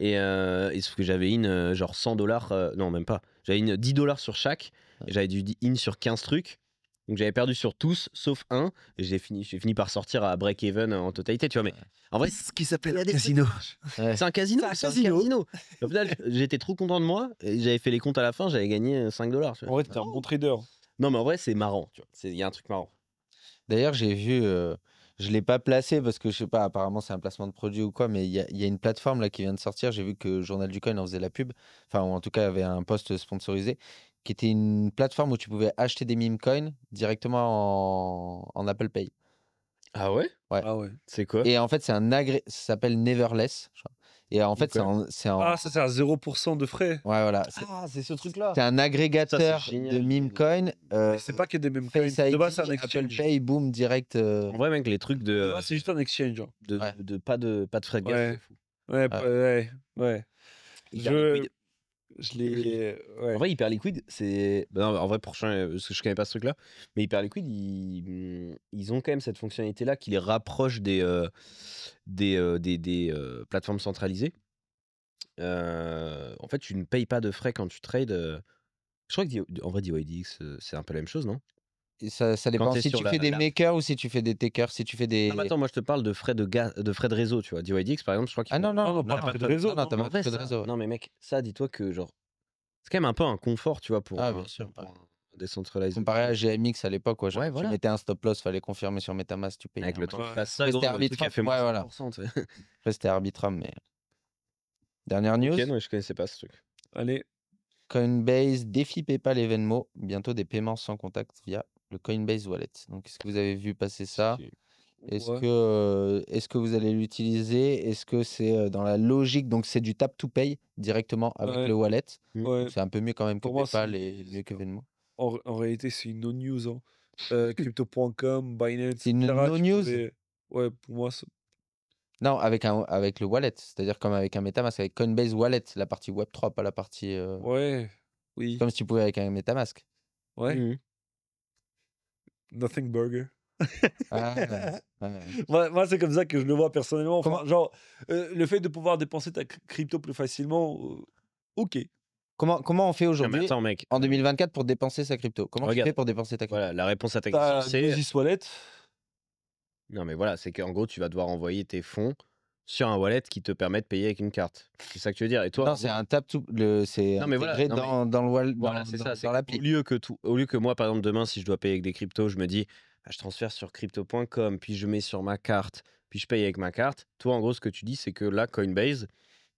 Et, et, sauf que j'avais in genre 100 dollars. non, même pas. J'avais in 10 dollars sur chaque. J'avais dû in sur 15 trucs. Donc j'avais perdu sur tous, sauf un. J'ai fini, fini par sortir à break even en totalité, tu vois. Mais en vrai, ce qui s'appelle un casino. C'est un casino. casino. j'étais trop content de moi. J'avais fait les comptes à la fin, j'avais gagné 5 euh, dollars. En vrai, t'es un bon trader. Non, mais en vrai, c'est marrant. Il y a un truc marrant. D'ailleurs, j'ai vu. Euh, je l'ai pas placé parce que je sais pas, apparemment c'est un placement de produit ou quoi, mais il y, a une plateforme là qui vient de sortir. J'ai vu que Journal du Coin en faisait la pub, enfin, en tout cas il y avait un poste sponsorisé qui était une plateforme où tu pouvais acheter des meme coins directement en, Apple Pay. Ah ouais Ouais. Ah ouais. C'est quoi Et en fait, c'est un agré... ça s'appelle Neverless. Et en fait, c'est un, Ah, ça, c'est à 0% de frais. Ouais, voilà. Ah, c'est ce truc-là. C'est un agrégateur de meme Coins. Euh, c'est pas que des meme coins. De base, c'est un Apple Pay, boom, direct. Ouais euh, En vrai, mec, les trucs de. c'est juste un exchange. Hein. De, pas de, pas de frais Ouais. Ouais, ouais. ouais. ouais. En vrai, Hyperliquid, c'est. Bah en vrai, prochain, euh, je connais pas ce truc-là. Mais Hyperliquid, ils... Mm, ils ont quand même cette fonctionnalité-là qui les rapproche des, euh, euh, des, des, plateformes centralisées. en fait, tu ne payes pas de frais quand tu trades. Je crois que, en vrai, DYDX, c'est un peu la même chose, non ça, ça dépend si tu fais des makers ou si tu fais des takers, si tu fais des. Ah, attends, moi je te parle de frais de, de frais de réseau, tu vois. DYDX par exemple, je crois qu'il. Ah non, non, oh, non, pas, de, réseau. Non, t'as pas de réseau. Non, mais mec, ça, dis-toi que genre. C'est quand même un peu un confort, tu vois, pour. Ah, bien sûr. Décentralisé. Comparé à GMX à l'époque, ouais, tu mettais un stop loss, fallait confirmer sur MetaMask, tu payais. Avec le temps ça, c'était Arbitrum. ouais, voilà. Après, c'était Arbitrum, mais. Dernière news. Ok, non, je connaissais pas ce truc. Allez. Coinbase défie PayPal et Venmo, bientôt des paiements sans contact via le Coinbase Wallet. Donc, est-ce que vous avez vu passer ça Est-ce que, est que vous allez l'utiliser Est-ce que c'est dans la logique Donc, c'est du tap to pay directement avec le wallet. Mmh. C'est un peu mieux quand même Pour que moi, PayPal et mieux que Venmo. En, réalité, c'est une no-news. Hein. Euh, Crypto.com, Binance. C'est une no-news Ouais, pour moi, non, avec, un, avec le wallet, c'est-à-dire comme avec un MetaMask, avec Coinbase Wallet, la partie Web3, pas la partie. Ouais, oui. Comme si tu pouvais avec un MetaMask. Ouais. Mmh. Nothing Burger. Ah, moi, c'est comme ça que je le vois personnellement. genre, euh, le fait de pouvoir dépenser ta crypto plus facilement, euh, ok. Comment, comment on fait aujourd'hui, en 2024, pour dépenser sa crypto Comment Regarde. tu fais pour dépenser ta crypto Voilà, la réponse à ta question, c'est... Non, mais voilà, c'est qu'en gros, tu vas devoir envoyer tes fonds sur un wallet qui te permet de payer avec une carte. C'est ça que tu veux dire. Et toi Non, c'est un tap tout. Le, c'est non, mais voilà, dans, le wallet. Voilà, c'est ça. Dans au lieu que tout, au lieu que moi, par exemple, demain, si je dois payer avec des cryptos, je me dis, ah, je transfère sur crypto.com, puis je mets sur ma carte, puis je paye avec ma carte. Toi, en gros, ce que tu dis, c'est que là, Coinbase,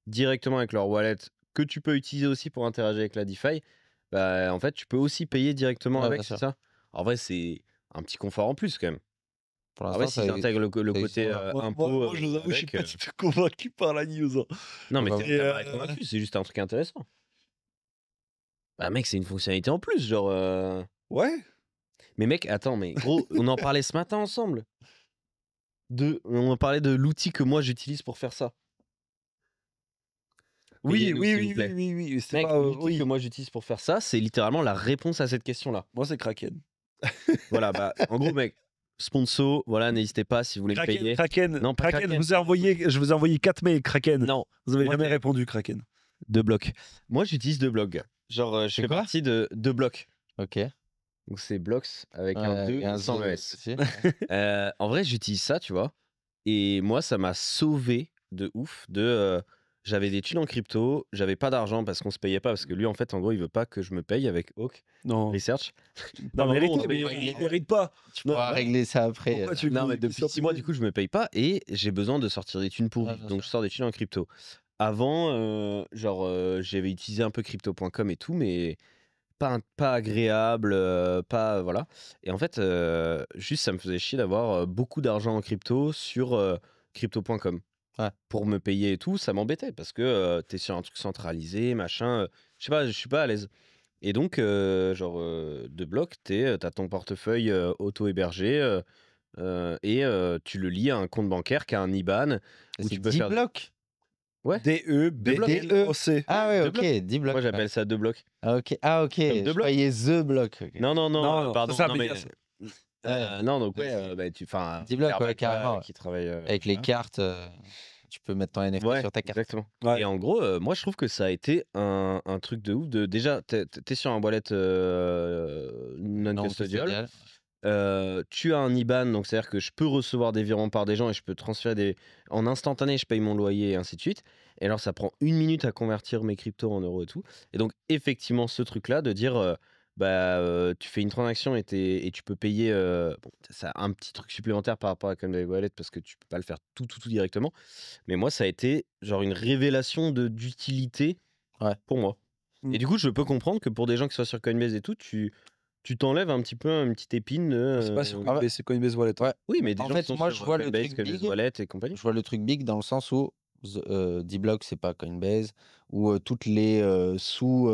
directement avec leur wallet, que tu peux utiliser aussi pour interagir avec la DeFi, bah, en fait, tu peux aussi payer directement avec, c'est ça En vrai, c'est un petit confort en plus quand même. Pour ah ouais, si j'intègre le, le côté euh, impôt. Euh, je vous avoue, je suis pas euh convaincu par la news. Hein. Non, mais bah, t'es c'est juste un truc intéressant. Bah, mec, c'est une fonctionnalité en plus, genre. Ouais. Mais mec, attends, mais gros, on en parlait ce matin ensemble. De, on en parlait de l'outil que moi j'utilise pour faire ça. Oui, oui, oui, oui, oui, oui, pas, que moi j'utilise pour faire ça, c'est littéralement la réponse à cette question-là. Moi, c'est Kraken. voilà, bah, en gros, mec, sponsor, voilà, n'hésitez pas si vous voulez payer. Kraken, non, Kraken, Vous envoyé, je vous ai envoyé 4 mails Kraken. Non. Vous n'avez jamais répondu Kraken. Deux blocs. Moi, j'utilise deux blocs. Genre, euh, je fais partie de deux blocs. Ok. Donc, c'est blocs avec un 2 et un sans ES. Euh, en vrai, j'utilise ça, tu vois. Et moi, ça m'a sauvé de ouf de. Euh, j'avais des thunes en crypto, j'avais pas d'argent parce qu'on se payait pas, parce que lui, en fait, en gros, il veut pas que je me paye avec Hawk Research. Non, mais, on ne il mérite pas. Tu non, pourras régler ça après. non, mais depuis 6 mois, du coup, je me paye pas et j'ai besoin de sortir des thunes pour ah, Donc, je sors des thunes en crypto. Avant, euh, genre, euh, j'avais utilisé un peu crypto.com et tout, mais pas, pas agréable, euh, pas. Voilà. Et en fait, juste, ça me faisait chier d'avoir beaucoup d'argent en crypto sur crypto.com pour me payer et tout, ça m'embêtait parce que tu t'es sur un truc centralisé, machin. je sais pas, je suis pas à l'aise. Et donc, genre, de bloc, t'as ton portefeuille auto-hébergé et tu le lis à un compte bancaire qui a un IBAN. Où tu peux blocs Ouais. d e b o c Ah ouais, ok, 10 blocs Moi j'appelle ça deux blocs. Ah ok, ah, ok. je croyais The Block. Non, non, non, pardon. Euh, non, donc bah, euh, bah, tu, fais qui travaille euh, avec les cartes. Tu peux mettre ton NFT sur ta carte. Exactement. Et en gros, moi je trouve que ça a été un, truc de ouf. De, déjà, tu es sur un wallet non, custodial. tu as un IBAN, donc c'est-à-dire que je peux recevoir des virements par des gens et je peux transférer des. En instantané, je paye mon loyer et ainsi de suite. Et alors, ça prend une minute à convertir mes cryptos en euros et tout. Et donc, effectivement, ce truc-là de dire bah, tu fais une transaction et, tu peux payer ça un petit truc supplémentaire par rapport à Coinbase Wallet parce que tu peux pas le faire tout, tout, tout directement. Mais moi, ça a été genre une révélation d'utilité pour moi. Et mmh. du coup, je peux comprendre que pour des gens qui sont sur Coinbase et tout, tu, tu t'enlèves un petit peu une petite épine. C'est pas sur Coinbase, Wallet. Oui, mais des en gens fait, moi, je vois le truc big, Wallet et compagnie. Je vois le truc big dans le sens où 10 d c'est pas Coinbase, ou toutes les sous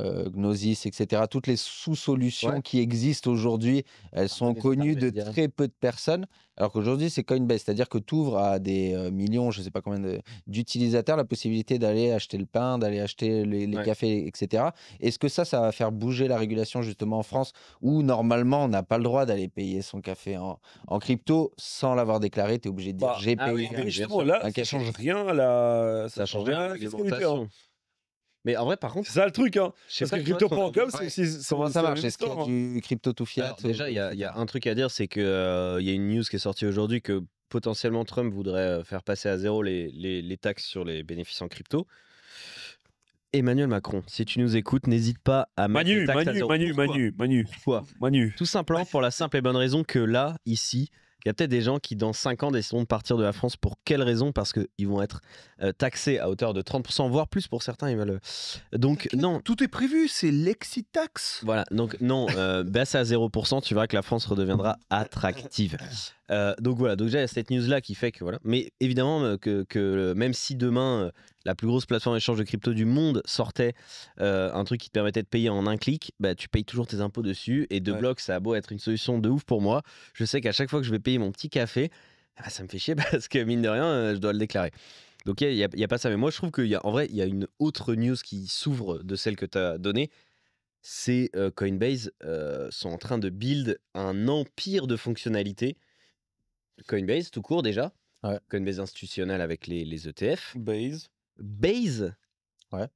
euh, Gnosis, etc. Toutes les sous-solutions qui existent aujourd'hui, elles sont connues de très peu de personnes. Alors qu'aujourd'hui, c'est Coinbase, c'est-à-dire que tu ouvres à des euh, millions, je ne sais pas combien d'utilisateurs la possibilité d'aller acheter le pain, d'aller acheter les, cafés, etc. Est-ce que ça, ça va faire bouger la régulation justement en France où normalement on n'a pas le droit d'aller payer son café en, crypto sans l'avoir déclaré Tu es obligé de dire bah, j'ai ah payé. Oui, mais justement, là, ça ne change rien. Là, ça, ça change rien. Mais en vrai, par contre. C'est ça le truc, hein. Parce que crypto.com, c'est. Comment ça marche ce qui du crypto tout fiat Déjà, il y, a un truc à dire, c'est qu'il euh, il y a une news qui est sortie aujourd'hui que potentiellement Trump voudrait euh, faire passer à zéro les, les, taxes sur les bénéfices en crypto. Emmanuel Macron, si tu nous écoutes, n'hésite pas à Manu, Manu, Manu, Manu, Manu, Manu, Manu. Tout simplement pour la simple et bonne raison que là, ici, il y a peut-être des gens qui, dans 5 ans, décideront de partir de la France. Pour quelles raisons Parce qu'ils vont être euh, taxés à hauteur de 30%, voire plus pour certains. Ils veulent... Euh, donc, non. Tout est prévu, c'est l'exit tax. Voilà, donc non, euh, baisse à 0%, tu verras que la France redeviendra attractive. Euh, donc voilà, donc déjà il y a cette news là qui fait que voilà. Mais évidemment euh, que, euh, même si demain la plus grosse plateforme d'échange de crypto du monde sortait un truc qui te permettait de payer en un clic, bah tu payes toujours tes impôts dessus. Et de bloc blocs, ça a beau être une solution de ouf pour moi, je sais qu'à chaque fois que je vais payer mon petit café, ah bah, ça me fait chier parce que mine de rien, je dois le déclarer. Donc il n'y a, pas ça. Mais moi je trouve qu'en vrai, il y a une autre news qui s'ouvre de celle que tu as donnée c'est Coinbase sont en train de build un empire de fonctionnalités Coinbase, tout court déjà. Coinbase institutionnel avec les, les ETF. Base. Base.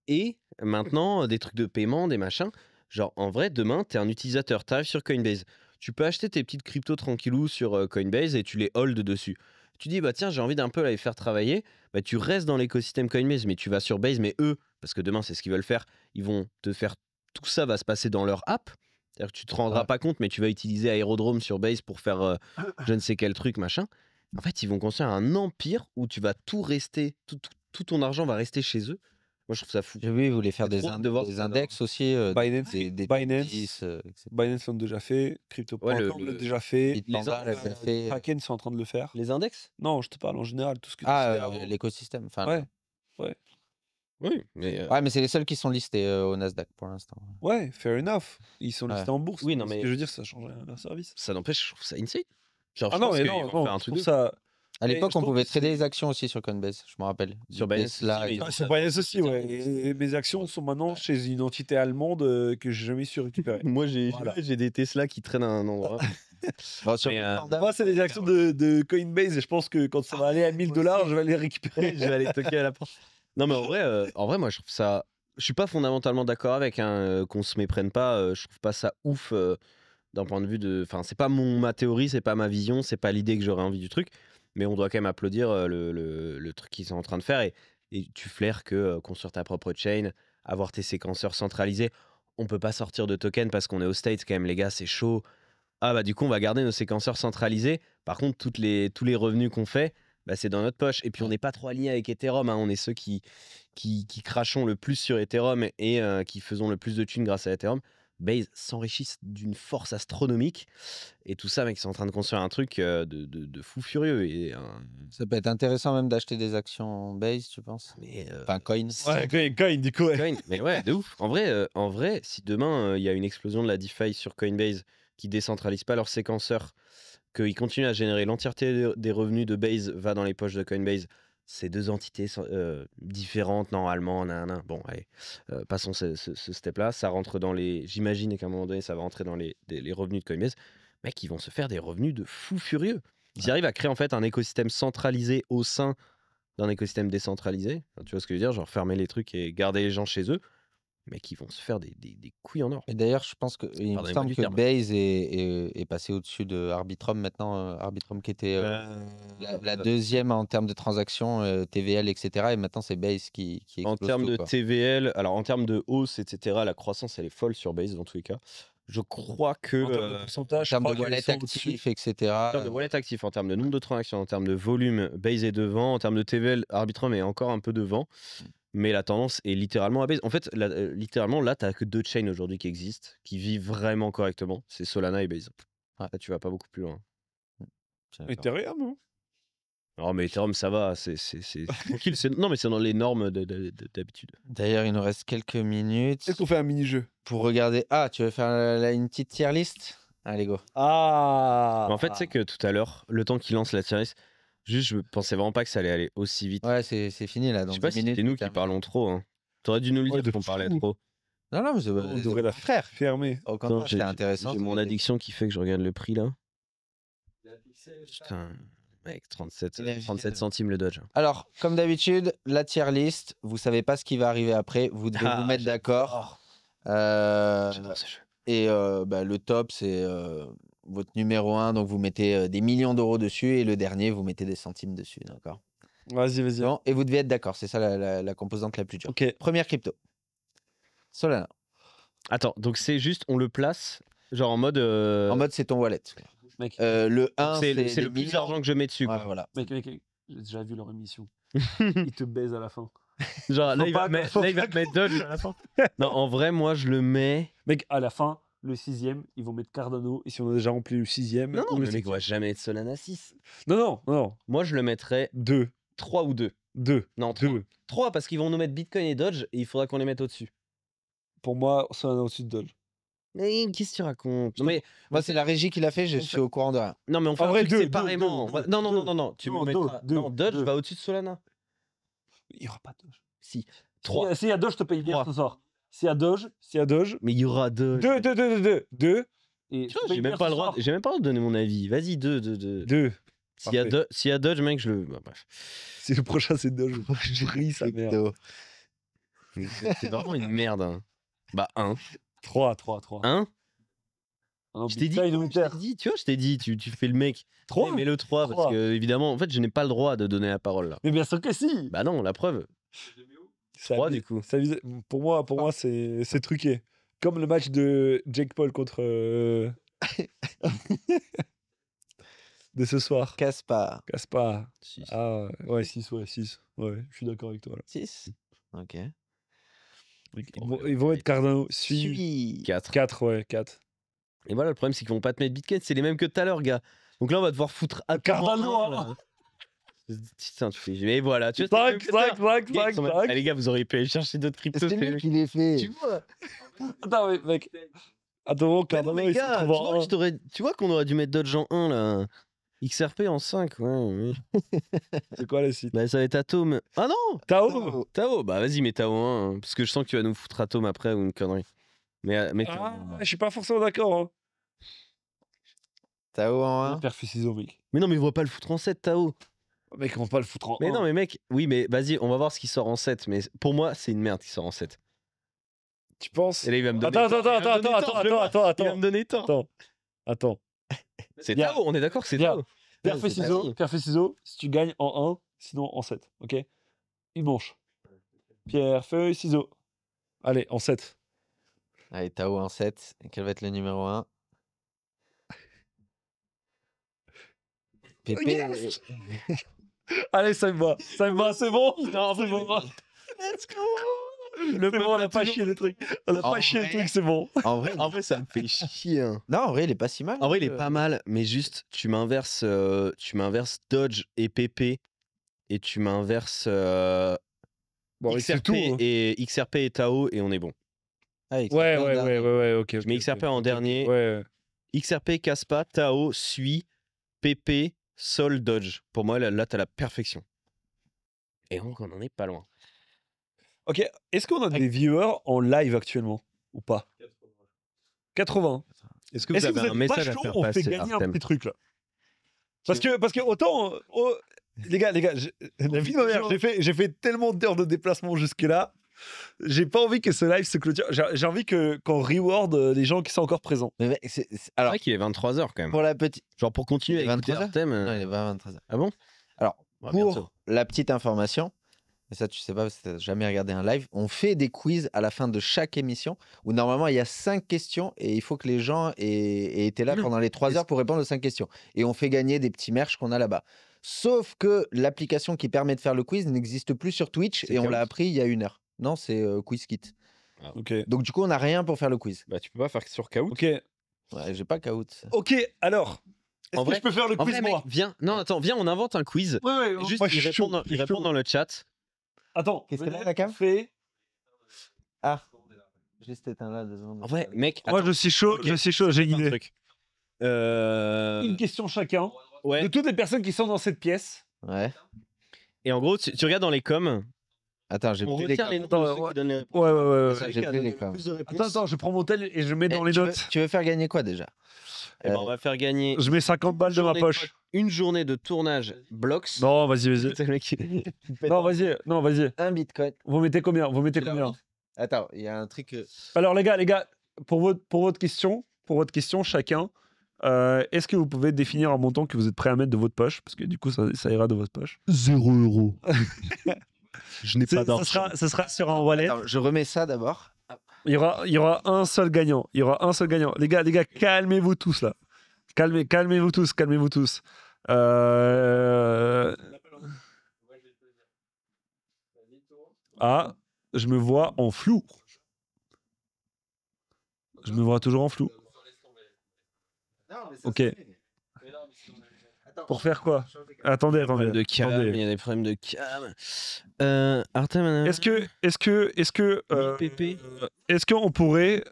Et maintenant, euh, des trucs de paiement, des machins. Genre, en vrai, demain, tu es un utilisateur, tu sur Coinbase. Tu peux acheter tes petites cryptos tranquillou sur euh, Coinbase et tu les holds dessus. Tu dis, bah tiens, j'ai envie d'un peu les faire travailler. Bah, tu restes dans l'écosystème Coinbase, mais tu vas sur Base. Mais eux, parce que demain, c'est ce qu'ils veulent faire, ils vont te faire. Tout ça va se passer dans leur app. C'est-à-dire que tu te rendras pas compte, mais tu vas utiliser aérodrome sur base pour faire euh, je ne sais quel truc, machin. En fait, ils vont construire un empire où tu vas tout rester, tout, tout, ton argent va rester chez eux. Moi, je trouve ça fou. Oui, ils voulaient faire euh, des, des index aussi. Binance, des euh, Binance, l'ont déjà fait. crypto ouais, déjà fait. Bitpanda l'a fait. sont en train de le faire. Les index Non, je te parle en général. Tout ce que ah, l'écosystème. ouais. Oui, mais. Euh ouais, mais c'est les seuls qui sont listés euh, au Nasdaq pour l'instant. Ouais, fair enough. Ils sont listés en bourse. Oui, non, Ce que je veux dire, ça change rien à leur service. Ça n'empêche, je trouve ça insane. Genre, ah non, mais un truc ça. À l'époque, on pouvait trader les actions aussi sur Coinbase, je me rappelle. Sur ah, Binance, aussi, ouais. mes actions sont maintenant chez une entité allemande euh, que j'ai jamais su récupérer. Moi, j'ai j'ai des Tesla qui traînent à un endroit. Moi, c'est des actions de, de Coinbase et je pense que quand ça va ah, aller à 1000 dollars, je vais les récupérer. je vais aller toquer à la porte. Non, mais en vrai, euh, en vrai, moi, je trouve ça. Je suis pas fondamentalement d'accord avec qu'on hein, euh, qu'on se méprenne pas. Euh, je trouve pas ça ouf d'un point de vue de. Enfin, c'est pas mon ma théorie, c'est pas ma vision, c'est pas l'idée que j'aurais envie du truc. Mais on doit quand même applaudir le, le- le truc qu'ils sont en train de faire. Et, et tu flaires que qu'on construire ta propre chain, avoir tes séquenceurs centralisés. On peut pas sortir de token parce qu'on est au States quand même, les gars, c'est chaud. Ah bah du coup, on va garder nos séquenceurs centralisés. Par contre, toutes les, tous les revenus qu'on fait, bah, c'est dans notre poche. Et puis on n'est pas trop lié avec Ethereum, hein. on est ceux qui, qui, crachons le plus sur Ethereum et qui faisons le plus de thunes grâce à Ethereum. Base s'enrichissent d'une force astronomique. Et tout ça, mec, sont en train de construire un truc de, de, fou furieux. Et, Ça peut être intéressant même d'acheter des actions Base, tu penses mais Enfin, Coins. Ouais, coin, coin, du coup. mais ouais, de ouf. En vrai, en vrai si demain, il y a une explosion de la DeFi sur Coinbase qui décentralise pas leurs séquenceurs qu'ils continuent à générer l'entièreté des revenus de Base va dans les poches de Coinbase. Ces deux entités euh, différentes, normalement, a un bon, allez, euh, passons ce, step-là. Ça rentre dans les. J'imagine qu'à un moment donné, ça va rentrer dans les, revenus de Coinbase. mais qui vont se faire des revenus de fou furieux. Ils arrivent à créer en fait un écosystème centralisé au sein d'un écosystème décentralisé. Tu vois ce que je veux dire Genre fermer les trucs et garder les gens chez eux mais qui vont se faire des, couilles en or. Et d'ailleurs, je pense que il me semble que terme. est, passé au-dessus de Arbitrum maintenant. Euh, Arbitrum qui était euh, la, bah, deuxième en termes de transactions, euh, TVL, etc. Et maintenant, c'est BASE qui, qui explose En termes de TVL, alors en termes de hausse, etc., la croissance, elle est folle sur BASE dans tous les cas. Je crois que. En termes de pourcentage, de wallet actif, etc. En termes de wallet actif, en termes de nombre de transactions, en termes de volume, Base est devant. En termes de TVL, Arbitrum est encore un peu devant mais la tendance est littéralement à base. En fait, euh, littéralement, là, tu n'as que deux chains aujourd'hui qui existent, qui vivent vraiment correctement. C'est Solana et Base. tu vas pas beaucoup plus loin. Ethereum, non hein. non, oh, mais Ethereum, ça va, c'est tranquille. Non, mais c'est dans les normes d'habitude. D'ailleurs, il nous reste quelques minutes. Est-ce qu'on fait un mini-jeu Pour regarder. Ah, tu veux faire euh, une petite tier list Allez, go. Ah En fait, c'est que tout à l'heure, le temps qu'il lance la tier list, Juste, je pensais vraiment pas que ça allait aller aussi vite. Ouais, c'est fini là. je sais pas si c'était nous qui parlons trop. Tu hein. T'aurais dû nous le dire ouais, qu'on parlait trop. Non, non, mais on la frère. fermer. Au contraire, c'était intéressant. J'ai mon addiction qui fait que je regarde le prix là. Putain, mec, 37, 37 centimes le Dodge. Alors, comme d'habitude, la tier list, vous savez pas ce qui va arriver après, vous devez ah, vous mettre d'accord. Euh, et euh, bah, le top, c'est euh, votre numéro 1, donc vous mettez des millions d'euros dessus et le dernier, vous mettez des centimes dessus, d'accord Vas-y, vas-y. et vous devez être d'accord, c'est ça la, composante la plus dure. Ok. Première crypto. Solana. Attends, donc c'est juste, on le place, genre en mode. Euh en mode, c'est ton wallet. Euh, le 1, c'est le plus d'argent que je mets dessus. voilà. j'ai déjà vu leur émission. Ils te baisent à la fin. Genre, là, il va, mettre, il va mettre Dodge non, en vrai, moi, je le mets. Mec, à la fin, le sixième, ils vont mettre Cardano. Et si on a déjà rempli le sixième, non, non, le mec va jamais être Solana 6. Non, non, non. Moi, je le mettrais 2. 3 ou 2. 2. Non, 3. 3 parce qu'ils vont nous mettre Bitcoin et Dodge et il faudra qu'on les mette au-dessus. Pour moi, Solana au-dessus de Dodge. Mais qu'est-ce que tu racontes mais moi c'est la régie qui l'a fait, je suis au courant de rien. Non mais on fait en vrai, deux, séparément. non non non non non, tu Non, Dodge va au-dessus de Solana. Il n'y aura pas de Dodge. Si. 3. Si, il y a Dodge, je te paye bien ce soir c'est à Doge, c'est à Doge. Mais il y aura deux. Deux, deux, deux, deux, deux. j'ai même, pas le droit, j'ai même pas le droit de donner mon avis. Vas-y, deux, deux, deux. Deux. S'il y, a y a Doge, mec, je le. Bah, si le prochain, c'est Doge, je ris sa merde. c'est vraiment une merde. Hein. Bah, un. Trois, trois, trois. Un je t'ai dit, tu vois, je t'ai dit, tu, tu, fais le mec. 3 Mais le 3, parce que évidemment, en fait, je n'ai pas le droit de donner la parole là. Mais bien sûr que si Bah non, la preuve. 3 du coup. Ça, mmh, pour moi, pour ah. moi c'est truqué. Comme le match de Jake Paul contre. Euh, de ce soir. Caspar. Caspar. 6. Ah ouais, 6, ouais, 6. Ouais, je suis d'accord avec toi. 6 Ok. Ils vont, être Cardano. Suis. 4. 4, ouais, 4. Et voilà, le problème, c'est qu'ils vont pas te mettre Bitcoin. C'est les mêmes que tout à l'heure, gars. Donc là, on va devoir foutre à Cardano. Mais voilà, tu vois. Tac, tac, tac, tac, Les gars, vous auriez pu aller chercher d'autres cryptos. C'est lui qui les fait. Tu vois Attends, mec. Attends, Cardano, il se Tu vois qu'on aurait dû mettre d'autres gens 1 là. XRP en 5, ouais. ouais. c'est quoi le site Bah ça va être Atom. Ah non Tao Tao, bah vas-y mets Tao 1, hein, parce que je sens que tu vas nous foutre Atom après ou une connerie. Mais, euh, mais ah, je suis pas forcément d'accord. Hein. Tao en 1 Perfus Mais non mais il voit pas le foutre en 7, Tao. Mec, on va pas le foutre en Mais non, mais mec, oui, mais vas-y, on va voir ce qui sort en 7. Mais pour moi, c'est une merde qui sort en 7. Tu penses Et là, il va me donner. Attends, attends, attends, attends, attends, attends, attends, attends, Il va me donner tort. Attends. Attends. C'est Tao, on est d'accord que c'est Tao. Pierre, Feuille ciseaux, Pierre, ciseaux, si tu gagnes en 1, sinon en 7, ok Une manche. Pierre, feuille, ciseaux. Allez, en 7. Allez, Tao en 7. Quel va être le numéro 1 Pépé. Euh, Allez, ça me va. Ça me va, c'est bon. Non, c'est bon. Let's go. Le on a pas chié le truc. On a pas chié le truc, c'est bon. En vrai, ça me fait chier. Hein. Non, en vrai, il est pas si mal. En vrai, il est euh, pas mal, mais juste, tu m'inverses, euh, tu m'inverses Dodge et PP, et tu m'inverses euh, Bon, XRP hein. et Tao, et on est bon. Ah, ouais, ouais, ouais, ouais, ouais, ok. Mais XRP en dernier. Ouais. casse XRP, Tao, Sui, PP, sol Dodge. Pour moi, là, t'as la perfection. Et on n'en est pas loin. Ok, est-ce qu'on a des viewers en live actuellement ou pas 80. Est-ce que vous, Est-ce que vous avez un message à faire fait gagner un petit truc là. Parce que, parce que autant. Oh, les gars, les gars, j'ai fait, j'ai fait tellement d'heures de déplacement jusque-là. J'ai pas envie que ce live se clôture. J'ai envie que qu'on reward euh, les gens qui sont encore présents. c'est, alors vrai qu'il est 23h quand même. Pour la petite genre pour continuer 23 thème. Euh. Non, il est 23h. Ah bon Alors pour la petite information, ça tu sais pas parce que t'as jamais regardé un live, on fait des quiz à la fin de chaque émission où normalement il y a 5 questions et il faut que les gens aient, été là ah. pendant les 3 heures pour répondre aux 5 questions et on fait gagner des petits merch qu'on a là-bas. Sauf que l'application qui permet de faire le quiz n'existe plus sur Twitch et on l'a appris il y a une heure. Non, c'est Quiz Kit. Ah. Donc du coup, on n'a rien pour faire le quiz. Bah, tu peux pas faire sur Kaout. Ok. Ouais, j'ai pas Kaout. Ok, alors. Est-ce En que vrai- je peux faire le quiz moi viens. Non, attends, viens, on invente un quiz. Ouais, Juste, ils répondent dans, le chat. Attends. Qu'est-ce qu'elle a, la cam Fais- Ah. Juste éteint là deux En vrai, mec, Moi, je suis chaud, je suis chaud, j'ai une idée. Une euh. question chacun. De toutes les personnes qui sont dans cette pièce. Ouais. Et en gros, tu, tu regardes dans les coms, Attends, j'ai pris de Ouais, ouais, Attends, attends, je prends mon tel et je mets dans eh, les notes. tu veux faire gagner quoi déjà eh ben, on va faire gagner Je mets 50 balles de ma poche. une journée de tournage Blocks. Non, vas-y, vas-y. Non, vas-y, non, vas-y. un bitcoin. Vous mettez combien Vous mettez combien Attends, il y a un truc. Alors les gars, les gars, pour votre, pour votre question, pour votre question, chacun, euh, est-ce que vous pouvez définir un montant que vous êtes prêt à mettre de votre poche Parce que du coup, ça, ça ira de votre poche. 0 euros. Je n'ai pas d'or. Ça, sera, sur un wallet. je remets ça d'abord. Il y, aura, il y aura un seul gagnant. Il y aura un seul gagnant. Les gars, les gars, calmez-vous tous là. Calmez, calmez-vous tous, calmez-vous tous. Euh, ah, je me vois en flou. Je me vois toujours en flou. ok. Pour faire quoi Attendez, attendez. Il y a des problèmes de cam. Euh, Est-ce que, est-ce que, est-ce que, euh, euh, est-ce qu'on pourrait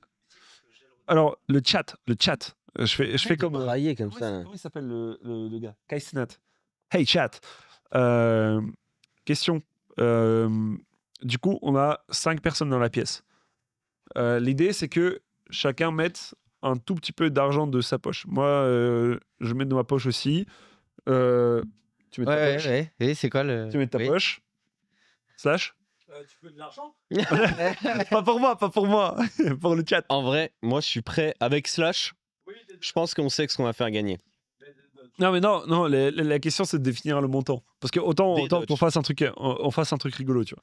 Alors le chat, le chat. Euh, je fais, je fais comme. brailler comme ça. Comment il s'appelle le, le, gars Kaisnat. Hey chat. question. du coup, on a cinq personnes dans la pièce. L'idée, c'est que chacun mette un tout petit peu d'argent de sa poche. Moi, je mets de ma poche aussi. Euh, tu mets ta poche. c'est quoi le. Tu mets ta poche. Slash. Euh, tu veux de l'argent Pas pour moi, pas pour moi, pour le chat. En vrai, moi je suis prêt avec Slash. je pense qu'on sait ce qu'on va faire gagner. Non mais non, non la, question c'est de définir le montant. Parce que autant, autant qu'on fasse un truc, euh, on, fasse un truc rigolo, tu vois.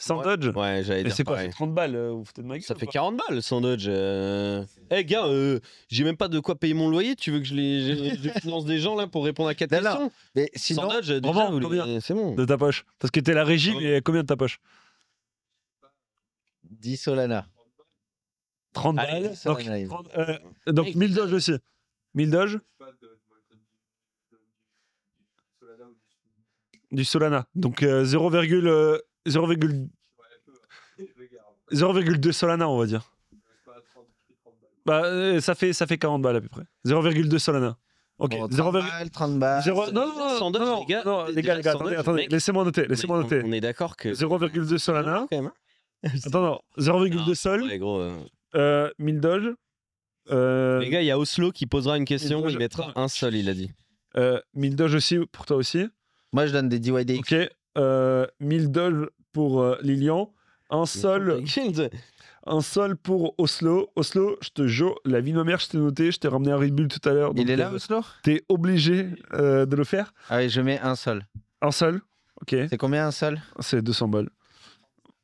Sans ouais. dodge Ouais, j'allais dire. C'est quoi, 30 balles euh, vous de ma Ça fait 40 balles sans dodge. Euh. Eh gars, euh, j'ai même pas de quoi payer mon loyer. Tu veux que je, les, finance des gens là pour répondre à 4 questions Mais sinon, Sans dodge, c'est bon. De ta poche. Parce que t'es la régie, mais combien de ta poche 10 Solana. 30 balles. donc, 1000 doges aussi. 1000 doges Du Solana. Donc 0,1 0,2 Solana, on va dire. Bah, euh, ça fait, ça fait 40 balles à peu près. 0,2 Solana. Ok, bon, balles, 30 Non, non, non, non, les gars, les gars, les gars attendez, laissez-moi noter, laissez-moi noter. On, est d'accord que 0,2 Solana. Quand hein. Attends, non, 0,2 Sol. 1000 euh. Euh, Doge. Les gars, il y a Oslo qui posera une question, il mettra un Sol, il a dit. 1000 Doge aussi pour toi aussi. Moi, je donne des DYD Ok, 1000 Doge pour euh, Lilian un sol un seul pour Oslo. Oslo, je te jure, la vie de ma mère, je t'ai noté, je t'ai ramené un Red Bull tout à l'heure. Il est là, euh, Oslo T'es obligé euh, de le faire Ah oui, je mets un sol Un sol Ok. C'est combien un seul C'est 200 balles.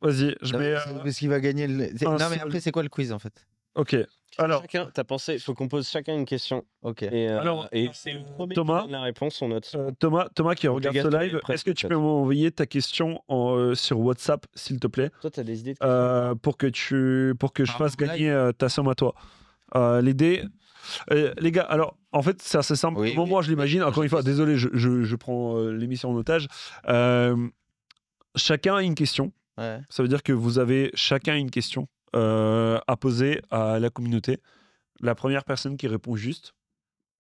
Vas-y, je mets. Parce qu'il va gagner. Non, mais après, c'est quoi le quiz en fait Ok, alors, chacun, as pensé, il faut qu'on pose chacun une question. Ok. Et, euh, Alors, et euh, Thomas, la réponse, on note. Euh, Thomas, Thomas qui regarde ce live, est-ce que tu peux m'envoyer ta question en, sur WhatsApp, s'il te plaît Toi, as des idées de Pour que tu, pour que je fasse gagner ta somme à toi. L'idée, les gars, alors en fait, c'est assez simple. Moi, je l'imagine, encore une fois, désolé, je, prends l'émission en otage. chacun a une question. Ça veut dire que vous avez chacun une question. Euh, à poser à la communauté. La première personne qui répond juste,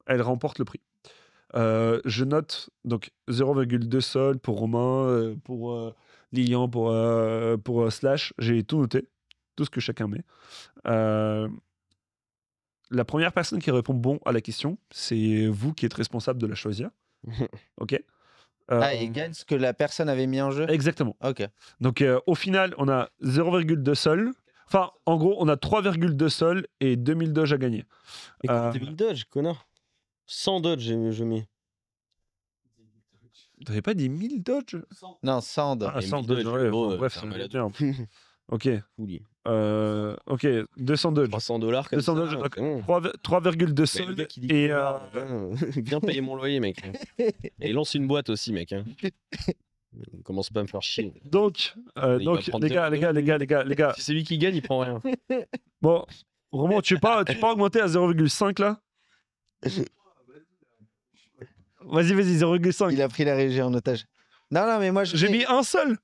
elle remporte le prix. Euh, je note donc 0,2 sol pour Romain, euh, pour Lilian, pour, pour Slash. J'ai tout noté, tout ce que chacun met. la première personne qui répond bon à la question, c'est vous qui êtes responsable de la choisir. ok ah, et gagne ce que la personne avait mis en jeu Exactement. Ok. Donc, au final, on a 0,2 sol, Enfin, en gros, on a 3,2 sols et 2000 dodge à gagner. Mais 2000 euh, dodge, connard 100 dodge, je mets. T'avais pas dit 1000 dodge Non, 100 dodge. Ah, 100 dodge, ouais, bref, ok. Euh, ok, 200 dodge. 300 dollars, 200 dodge. 3,2 sols. Et. Euh... Viens payer mon loyer, mec. et lance une boîte aussi, mec. Hein commence pas à me faire chier. Donc, euh, donc les, gars, les gars, les gars, les gars, les gars. Si c'est lui qui gagne, il prend rien. Bon, vraiment tu pas, tu pas augmenter à 0,5 là Vas-y, vas-y, 0,5. Il a pris la régie en otage. Non, non, mais moi J'ai mis un seul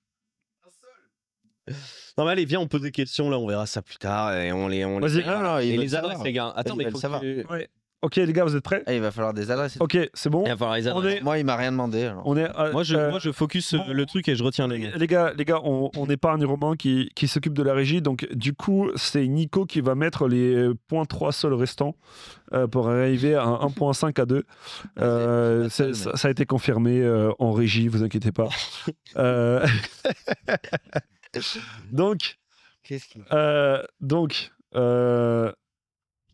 non mais allez, viens, on pose des questions là, on verra ça plus tard et on les on les, non, les adresses les gars. Attends, mais faut que... ouais. Ok, les gars, vous êtes prêts ah, il va falloir des adresses. Ok, c'est bon. Il va falloir Moi, il m'a rien demandé. On est, euh, Moi, je, euh, moi, je focus le truc et je retiens les gars. les gars, les gars, on, n'est pas un qui, qui s'occupe de la régie. Donc, du coup, c'est Nico qui va mettre les euh, points 3 seuls restants pour arriver à 1.5 à 2. ça, a été confirmé en régie, vous inquiétez pas. donc, Qu'est-ce donc euh,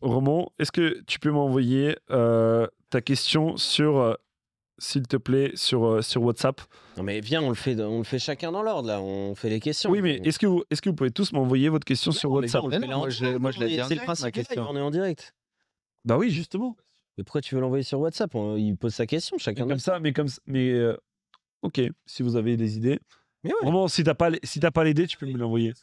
Roman, est-ce que tu peux m'envoyer euh, ta question sur, euh, s'il te plaît, euh, sur, WhatsApp Non mais viens, on le fait, on fait chacun dans l'ordre là. On fait les questions. Oui, mais est-ce que vous, est-ce que vous pouvez tous m'envoyer votre question sur WhatsApp Moi, je, C'est le On est en direct. Bah oui, justement. Mais pourquoi tu veux l'envoyer sur WhatsApp Il pose sa question chacun. Comme ça, mais comme mais ok, si vous avez des idées. Mais si t'as pas si t'as pas l'idée, tu peux me l'envoyer.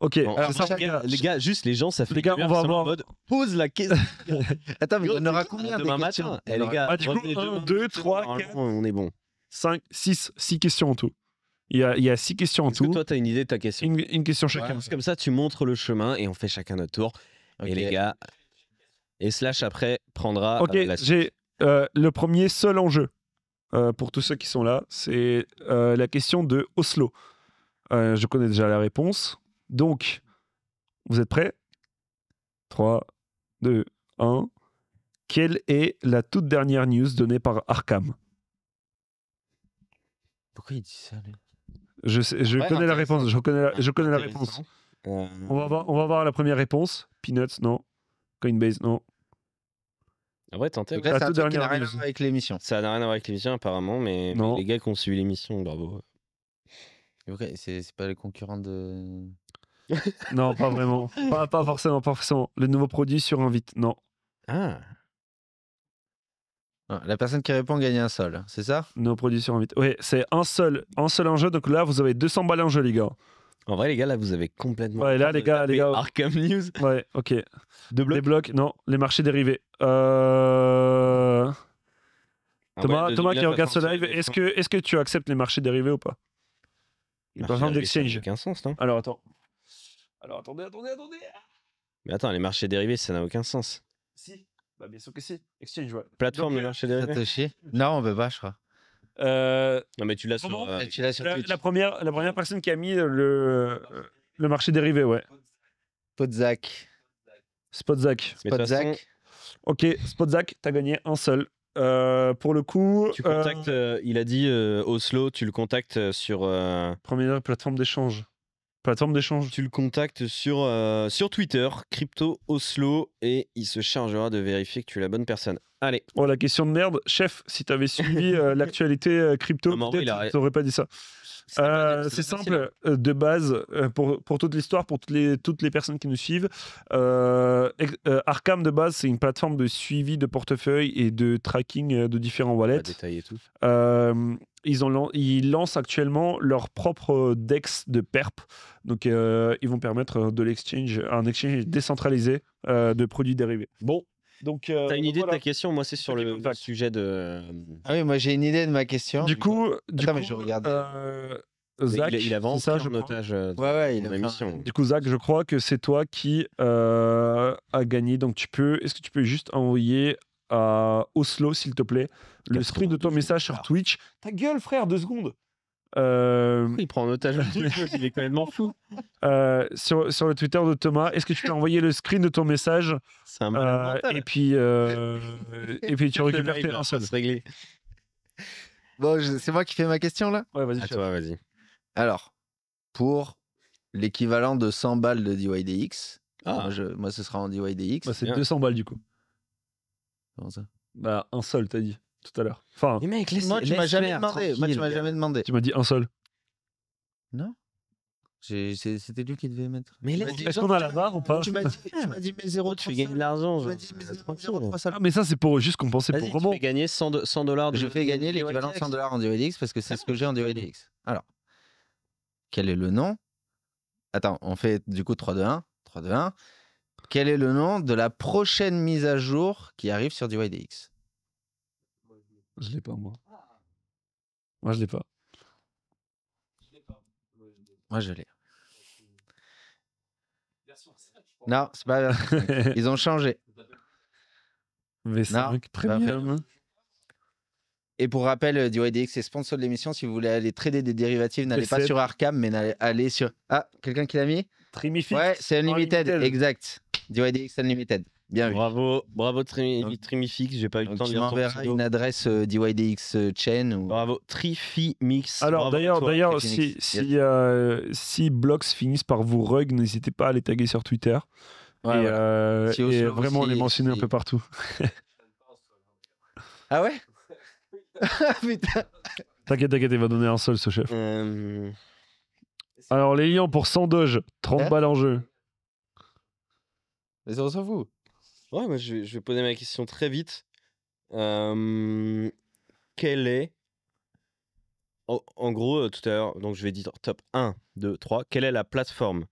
Ok, alors, les gars, juste les gens, ça fait Les gars, on va ils en mode pose la question. Attends, mais il y en aura combien demain matin Eh, les gars, 1, 2, 3, 4, on est bon. 5, 6, 6 questions en tout. Il y a, il y a 6 questions en tout que tout. toi, t'as une idée de ta question Une, question chacun. Comme ça, tu montres le chemin et on fait chacun notre tour. Et les gars, et Slash après prendra Ok, euh, la j'ai euh, le premier seul enjeu euh, pour tous ceux qui sont là, c'est euh, la question de Oslo. Euh, je connais déjà la réponse. Donc, vous êtes prêts 3, 2, 1. Quelle est la toute dernière news donnée par Arkham Pourquoi il dit ça lui Je, connais la réponse. Je connais la, réponse. Euh, on, va voir, on va voir la première réponse. Peanuts, non. Coinbase, non. Ah en vrai, tenter. ça n'a rien à voir avec l'émission. Ça n'a rien à voir avec l'émission, apparemment, mais, les gars qui ont suivi l'émission, bravo. c'est pas les concurrents de non, pas vraiment. Pas, pas, forcément, pas forcément. Le nouveau produit sur Invite, non. Ah. ah. La personne qui répond gagne un seul, c'est ça Nouveau produit sur Invite. Oui, c'est un seul, un seul enjeu. Donc là, vous avez 200 balles en jeu, les gars. En vrai, les gars, là, vous avez complètement. Ouais, là, les gars, les gars. Arkham News. Ouais, ok. les blocs. blocs, non. Les marchés dérivés. Euh, ah Thomas, Thomas qui regarde ce live, est-ce que, est que tu acceptes les marchés dérivés ou pas Les exemple, d'exchange. aucun sens, non Alors attends. Alors attendez, attendez, attendez. Mais attends, les marchés dérivés, ça n'a aucun sens. Si, bah, bien sûr que si. Exchange, ouais. Plateforme de euh, marché dérivés. Non, on veut pas, je crois. Euh, non, mais tu l'as sur, euh, la, première, la première personne qui a mis le, le marché dérivé, ouais. Spotzak. Spotzak. Spotzak. Ok, Spotzak, t'as gagné un seul. pour le coup, tu contactes, il a dit Oslo, tu le contactes sur. Première plateforme d'échange plateforme d'échange. Tu le contactes sur, euh, sur Twitter, Crypto Oslo, et il se chargera de vérifier que tu es la bonne personne. Allez. Oh, la question de merde. Chef, si tu avais suivi euh, l'actualité euh, crypto, ah, tu pas dit ça. C'est simple, de base, pour, pour, toute l'histoire, pour toutes les, toutes les personnes qui nous suivent. Arcam de base, c'est une plateforme de suivi de portefeuille et de tracking de différents wallets. Tout ils, ont, ils lancent actuellement leur propre DEX de perp. Donc, euh, ils vont permettre euh, de l'exchange, un exchange décentralisé euh, de produits dérivés. Bon. Donc, tu as une idée de ta question Moi, c'est sur le, sujet de. Ah oui, moi j'ai une idée de ma question. Du coup, du coup, je regarde. Zach, il, avance ça, je notage ouais, ouais, il mission. Du coup, Zach, je crois que c'est toi qui euh, a gagné. Donc, tu peux, est-ce que tu peux juste envoyer à euh, Oslo, s'il te plaît. Le screen de ton message sur ah. Twitch. Ta gueule, frère, deux secondes. Euh, il prend en otage il est complètement fou. Euh, sur, sur, le Twitter de Thomas, est-ce que tu peux envoyer le screen de ton message un euh, et, puis, et puis tu récupères tes C'est Bon, c'est moi qui fais ma question là Ouais, vas-y. toi, vas-y. Alors, pour l'équivalent de 100 balles de DYDX, ah. moi, ce sera en DYDX. Bah, c'est 200 balles du coup ça Bah, un seul, t'as dit tout à l'heure. Enfin, Mais mec, laisse, Moi, tu m'as jamais demandé. Moi, tu m'as jamais demandé. tu m'as dit un seul. Non J'ai- C'était lui qui devait mettre. mais laisse- Est-ce qu'on a la barre ou pas Tu m'as dit, tu m'as dit mes zéros tu gagnes de l'argent. mais ça, c'est pour juste compenser pour gagner 100 100 dollars. Je fais gagner l'équivalent de 100 dollars en DVDX parce que c'est ce que j'ai en DVDX. Alors, quel est le nom Attends, on fait du coup 3, 2, 1. 3, 2, 1. Quel est le nom de la prochaine mise à jour qui arrive sur DYDX Je l'ai pas, moi. Moi, je l'ai pas. Moi, je l'ai. Non, c'est pas. Ils ont changé. v Premium. Hein. Et pour rappel, euh, DYDX est sponsor de l'émission. Si vous voulez aller trader des dérivatives, n'allez pas sur Arcam, mais allez sur. Ah, quelqu'un qui l'a mis Trimifix. Ouais, c'est Unlimited. exact. DYDX Unlimited. Bien bravo, vu. Bravo, Trifix, Trimifix. J'ai pas eu le temps de lire ton une adresse euh, DYDX euh, Chain. Bravo, Trifimix. Alors d'ailleurs, d'ailleurs, si, si, euh, si Blox finissent par vous rug, n'hésitez pas à les taguer sur Twitter. et, vraiment les mentionner un peu partout. ah ouais T'inquiète, t'inquiète, il va donner un seul ce chef. Alors les liens pour 100 doges 30 balles en jeu. Les on s'en Ouais, moi, je, vais poser ma question très vite. Quelle est. En, gros, euh, tout à l'heure, donc je vais dire top 1, 2, 3. Quelle est la plateforme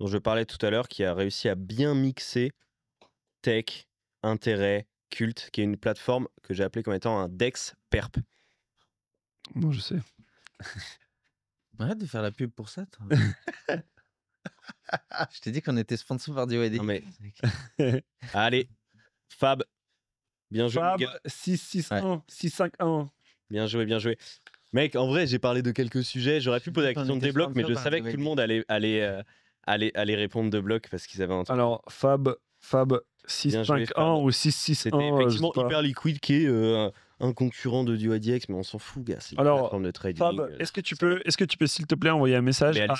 dont je parlais tout à l'heure qui a réussi à bien mixer tech, intérêt, culte, qui est une plateforme que j'ai appelée comme étant un Dex Perp je sais. Arrête de faire la pub pour ça. Je t'ai dit qu'on était sponsor par DYD. Allez, Fab. Bien joué. Fab, 6 6 6-5-1. Bien joué, bien joué. Mec, en vrai, j'ai parlé de quelques sujets. J'aurais pu poser la question de des blocs, mais je savais que tout le monde euh, allait, répondre de blocs parce qu'ils avaient un truc. Alors, Fab, Fab 6-5-1 ou 6-6-1. C'était effectivement hyper liquide qui est. Euh, un concurrent de DuoDX, mais on s'en fout, gars. C'est Alors, euh, est-ce que tu peux, est-ce que tu peux, s'il te plaît, envoyer un message à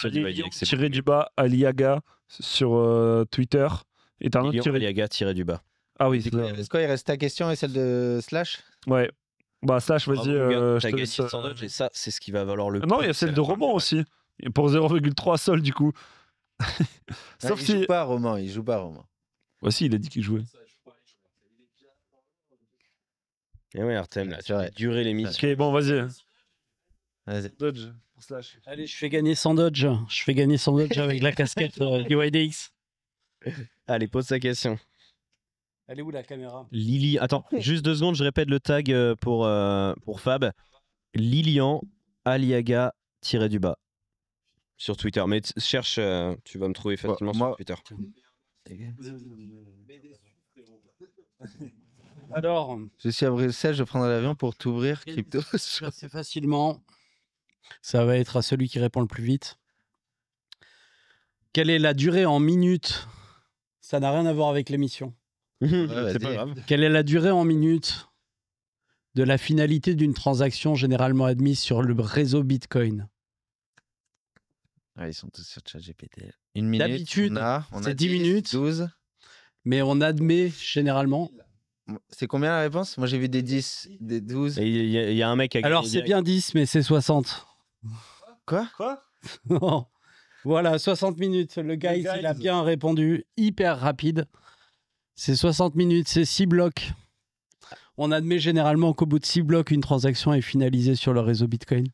tirer du bas Aliaga sur euh, Twitter et Aliaga du bas. Ah oui, c'est quoi, Est-ce il reste ta question et celle de Slash Ouais. Bah Slash, vas-y. Euh, je te... ça, c'est ce qui va valoir le. Non, il y a celle de Roman aussi. Et pour 0,3 sol du coup. Sauf il joue pas Roman, il joue pas Roman. Voici, bah, il a dit qu'il jouait. Et ouais, Artem, là, tu vas durer l'émission. Ok, bon, vas-y. Dodge. Pour slash. Allez, je fais gagner sans dodge. Je fais gagner sans dodge avec la casquette UIDX. Euh, Allez, pose ta question. Elle est où la caméra Lily, attends, juste deux secondes, je répète le tag euh, pour, euh, pour Fab. Lilian Aliaga tiré du bas sur Twitter. Mais cherche, tu vas me trouver facilement moi... sur Twitter. Alors. Je suis à Bruxelles, je prendrai l'avion pour t'ouvrir crypto. Assez facilement. Ça va être à celui qui répond le plus vite. Quelle est la durée en minutes Ça n'a rien à voir avec l'émission. c'est pas grave. Quelle est la durée en minutes de la finalité d'une transaction généralement admise sur le réseau Bitcoin Ils sont tous sur ChatGPT. Une minute. D'habitude, c'est 10, 10 minutes. 12. Mais on admet généralement c'est combien la réponse Moi j'ai vu des 10, des 12. Il y, a un mec qui a Alors c'est bien 10, mais c'est 60. Quoi Quoi Non. Voilà, 60 minutes. Le gars, il a bien répondu. Hyper rapide. C'est 60 minutes, c'est 6 blocs. On admet généralement qu'au bout de 6 blocs, une transaction est finalisée sur le réseau Bitcoin.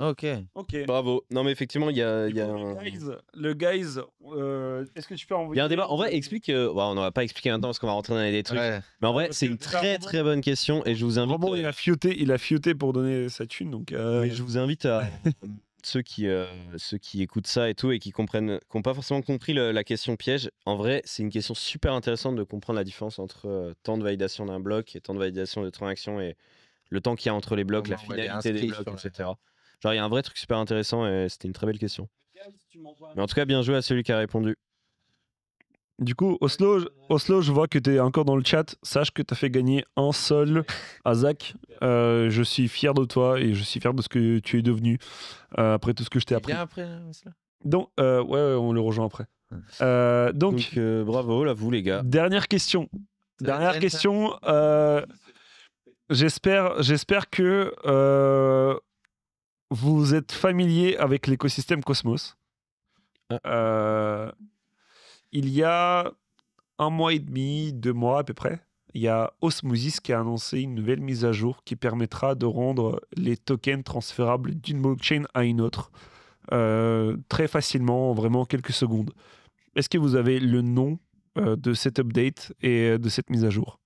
Ok. Ok. Bravo. Non, mais effectivement, il y a, Le guys, euh, est-ce que tu peux envoyer. Il y a un débat. En vrai, explique. Euh, on n'aura pas expliqué maintenant parce qu'on va rentrer dans les trucs. Mais en vrai, c'est une très très bonne question et je vous invite. Bon, il a euh, fioté, il a fioté pour donner sa thune, donc. je vous invite à ceux qui, ceux qui écoutent ça et tout et qui comprennent, qui n'ont pas forcément compris la question piège. En vrai, c'est une question super intéressante de comprendre la différence entre temps de validation d'un bloc et temps de validation de transaction et le temps qu'il y a entre les blocs, la fidélité finalité des blocs, etc. Genre, il y a un vrai truc super intéressant et c'était une très belle question. Mais en tout cas, bien joué à celui qui a répondu. Du coup, Oslo, Oslo je vois que tu es encore dans le chat. Sache que tu as fait gagner un seul à Zach. Euh, je suis fier de toi et je suis fier de ce que tu es devenu euh, après tout ce que je t'ai appris. après, hein, Donc, euh, ouais, on le rejoint après. donc, bravo là, vous les gars. Dernière question. Dernière question. J'espère, j'espère que vous êtes familier avec l'écosystème Cosmos. Ah. Euh, il y a un mois et demi, deux mois à peu près, il y a Osmosis qui a annoncé une nouvelle mise à jour qui permettra de rendre les tokens transférables d'une blockchain à une autre euh, très facilement, en vraiment quelques secondes. Est-ce que vous avez le nom euh, de cette update et de cette mise à jour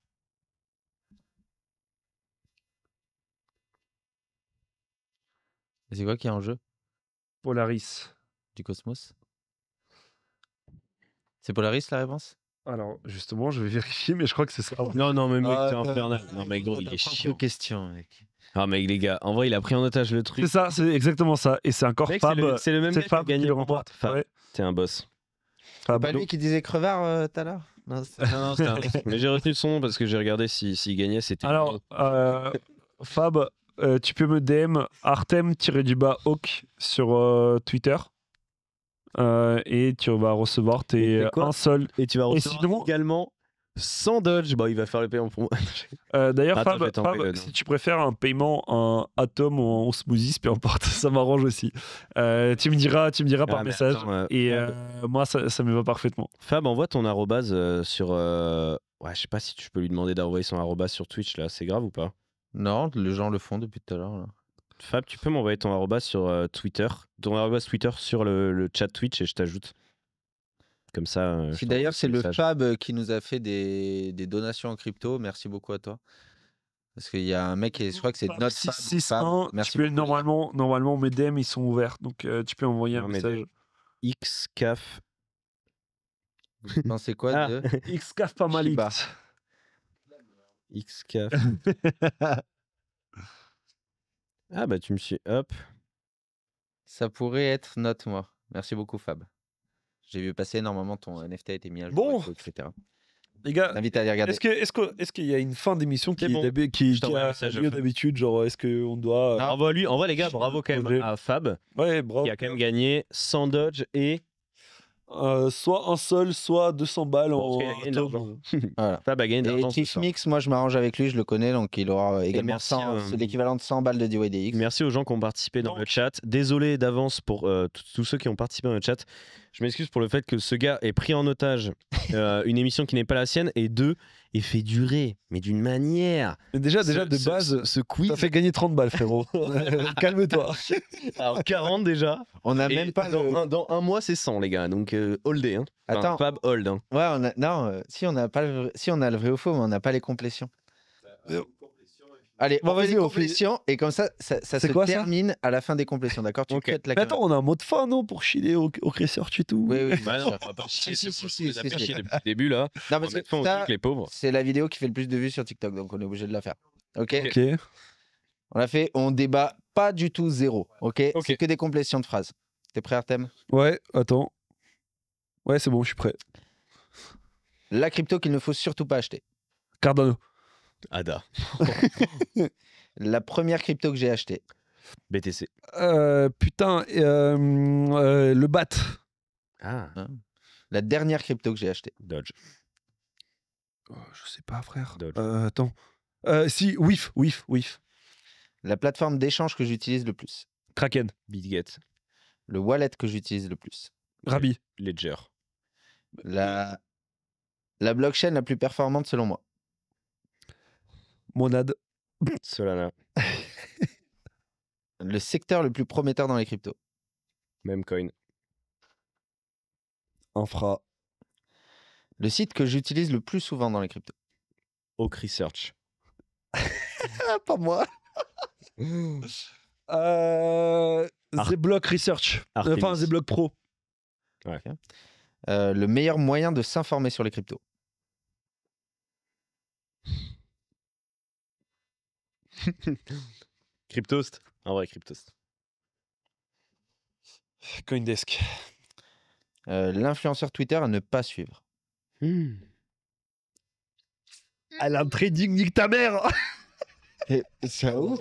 c'est quoi qui est en jeu Polaris. Du Cosmos C'est Polaris la réponse alors, justement, je vais vérifier, mais je crois que c'est ça. Non, non, mais mec, ah, t'es infernal. Non, mec, gros, il est chiant. question, mec. Ah, mec, les gars, en vrai, il a pris en otage le truc. C'est ça, c'est exactement ça. Et c'est encore Fab. C'est le, même mec Fab qui, a gagné le remporte. Fab, ouais. t'es un boss. C'est pas lui qui disait crevard euh, tout à l'heure Non, c'est un un... Mais j'ai retenu son nom parce que j'ai regardé s'il si, gagnait, c'était. Alors, Fab, euh, euh, tu peux me DM Artem-du-bas Hawk sur euh, Twitter. Euh, et tu vas recevoir tes un seul. Et tu vas recevoir également 100 dodge. Bon, bah, il va faire le paiement pour moi. D'ailleurs, Fab, si tu préfères un paiement un Atom ou un smoothie peu importe, ça m'arrange aussi. tu me diras, tu me diras par ah, message. et moi, ça, me va parfaitement. Fab, envoie ton arrobase sur. Ouais, je sais pas si tu peux lui demander d'envoyer son arrobase sur Twitch là, c'est grave ou pas non, les gens le font depuis tout à l'heure. Fab, tu peux m'envoyer ton arroba sur euh, Twitter, ton arroba Twitter sur le, le chat Twitch et je t'ajoute. Comme ça. Euh, d'ailleurs, c'est le Fab euh, qui nous a fait des, des donations en crypto. Merci beaucoup à toi. Parce qu'il y a un mec, et je crois que c'est notre Fab. 661, Merci normalement, normalement, mes DM, ils sont ouverts. Donc, tu peux envoyer un message. message. XCAF. Non, c'est quoi ah. de- X pas mal XK ah bah tu me suis hop. Ça pourrait être note moi. Merci beaucoup Fab. J'ai vu passer énormément ton NFT a été mis à jour, bon. etc. Les gars, est-ce qu'il est que, est y a une fin d'émission qui, est d'habitude Genre, est-ce qu'on doit. on lui, on les gars, bravo quand même à Fab. Ouais, bravo. Qui a quand même gagné sans dodge et euh, soit un seul, soit 200 balles en voilà. Bah, Et Mix, moi je m'arrange avec lui, je le connais, donc il aura également 100, euh, l'équivalent de 100 balles de DYDX. Merci aux gens qui ont participé dans le chat. Désolé d'avance pour euh, tous ceux qui ont participé dans le chat je m'excuse pour le fait que ce gars est pris en otage euh, une émission qui n'est pas la sienne et deux, et fait durer, mais d'une manière. Déjà, déjà de base, ce quiz. Ça fait gagner 30 balles, frérot. Calme-toi. Alors 40 déjà. On n'a même pas. Dans, un, mois, c'est 100, les gars. Donc euh, holdé. Hein. Attends. Fab hold. Hein. non, euh, si, on a pas le... si on a le vrai ou faux, mais on n'a pas les complétions. Allez, bon, on va les complétions et comme ça, ça, se termine à la fin des complétions, d'accord Tu la Mais attends, on a un mot de fin, non Pour chider au, au tuto tout Oui, oui. bah non, on va pas chier, c'est pour le début, là. Non, parce que c'est la vidéo qui fait le plus de vues sur TikTok, donc on est obligé de la faire. Ok On l'a fait, on débat pas du tout zéro, ok, C'est que des complétions de phrases. T'es prêt, Artem Ouais, attends. Ouais, c'est bon, je suis prêt. La crypto qu'il ne faut surtout pas acheter. Cardano. Ada. la première crypto que j'ai achetée. BTC. Euh, putain, euh, euh, le BAT. Ah. Hein. La dernière crypto que j'ai achetée. Dodge. Oh, je sais pas, frère. Dodge. attends. si, WIF, WIF, WIF. La plateforme d'échange que j'utilise le plus. Kraken. BitGet. Le wallet que j'utilise le plus. Rabi. Ledger. La... la blockchain la plus performante selon moi. Monade. Solana. le secteur le plus prometteur dans les cryptos. Même coin. Infra. Le site que j'utilise le plus souvent dans les cryptos. Oak Research. Pas moi. Euh, Zblock Research. Enfin, Zblock Pro. Euh, le meilleur moyen de s'informer sur les cryptos. Cryptost. En vrai, Cryptost. Coindesk. Euh, l'influenceur Twitter à ne pas suivre. À hmm. la trading, nique ta mère C'est ouf,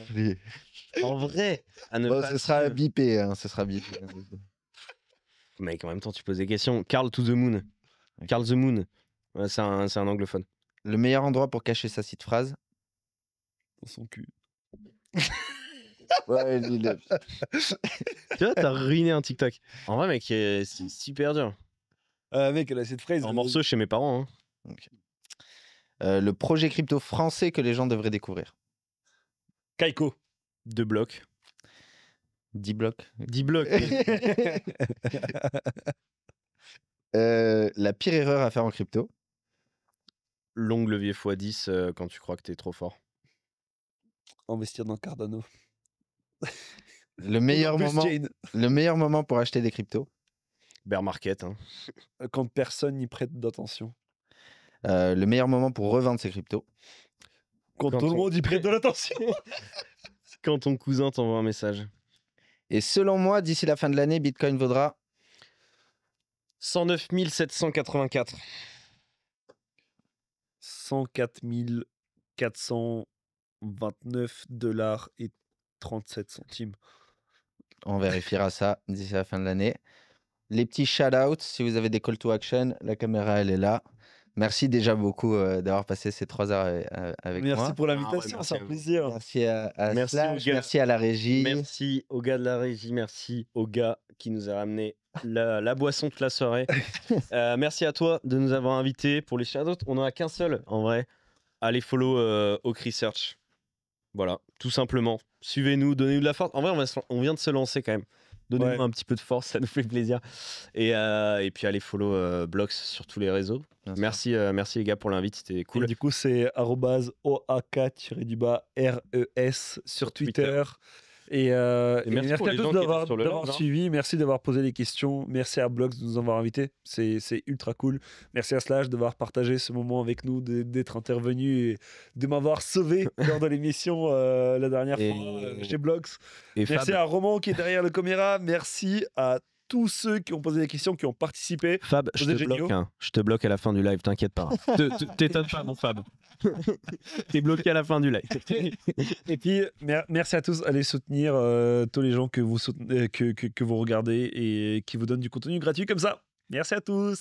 En vrai à ne hein, ce, sera bipé, ce sera bipé, Mais en même temps, tu poses des questions. Carl to the moon. Carl the moon. c'est un, un anglophone. Le meilleur endroit pour cacher sa site phrase son cul. ouais, tu vois, t'as ruiné un TikTok. En vrai, mec, euh, c'est super dur. Ah, mec, elle a cette phrase. En morceau chez mes parents. Hein. Euh, le projet crypto français que les gens devraient découvrir. Kaiko. Deux blocs. 10 blocs. 10 blocs. Euh, la pire erreur à faire en crypto. Long levier x10 quand tu crois que t'es trop fort investir dans Cardano. Le meilleur, moment, le meilleur moment pour acheter des cryptos Bear market. Hein. Euh, quand personne n'y prête d'attention. Euh, le meilleur moment pour revendre ses cryptos Quand, tout le monde y prête de l'attention. Quand ton cousin t'envoie un message. Et selon moi, d'ici la fin de l'année, Bitcoin vaudra 109 784. 104 400. 29 dollars et 37 centimes. On vérifiera ça d'ici la fin de l'année. Les petits shout out si vous avez des call to action, la caméra, elle est là. Merci déjà beaucoup euh, d'avoir passé ces trois heures euh, euh, avec moi. Ah merci pour l'invitation, c'est un plaisir. Merci à, à la régie. Merci au gars de la régie, merci au gars qui nous a ramené la, boisson toute la soirée. merci à toi de nous avoir invités. Pour les shout-outs, on n'en a qu'un seul en vrai. Allez follow au Search. Voilà, tout simplement. Suivez-nous, donnez-nous de la force. En vrai, on, vient de se lancer quand même. Donnez-nous un petit peu de force, ça nous fait plaisir. Et, euh, puis allez follow euh, Blox sur tous les réseaux. merci, euh, merci les gars pour l'invite, c'était cool. du coup, c'est oak-res sur Twitter. Euh, et, merci, à tous d'avoir hein. suivi. Merci d'avoir posé des questions. Merci à Blogs de nous avoir invités. C'est ultra cool. Merci à Slash d'avoir partagé ce moment avec nous, d'être intervenu et de m'avoir sauvé lors de l'émission euh, la dernière fois euh, chez Blogs. merci à Roman qui est derrière le caméra. Merci à tous ceux qui ont posé des questions, qui ont participé. Fab, je te, bloque, hein. je te bloque à la fin du live, t'inquiète pas. T'étonnes pas, mon Fab. T'es bloqué à la fin du live. et puis, merci à tous. Allez soutenir euh, tous les gens que que, que vous regardez et qui vous donnent du contenu gratuit comme ça. Merci à tous.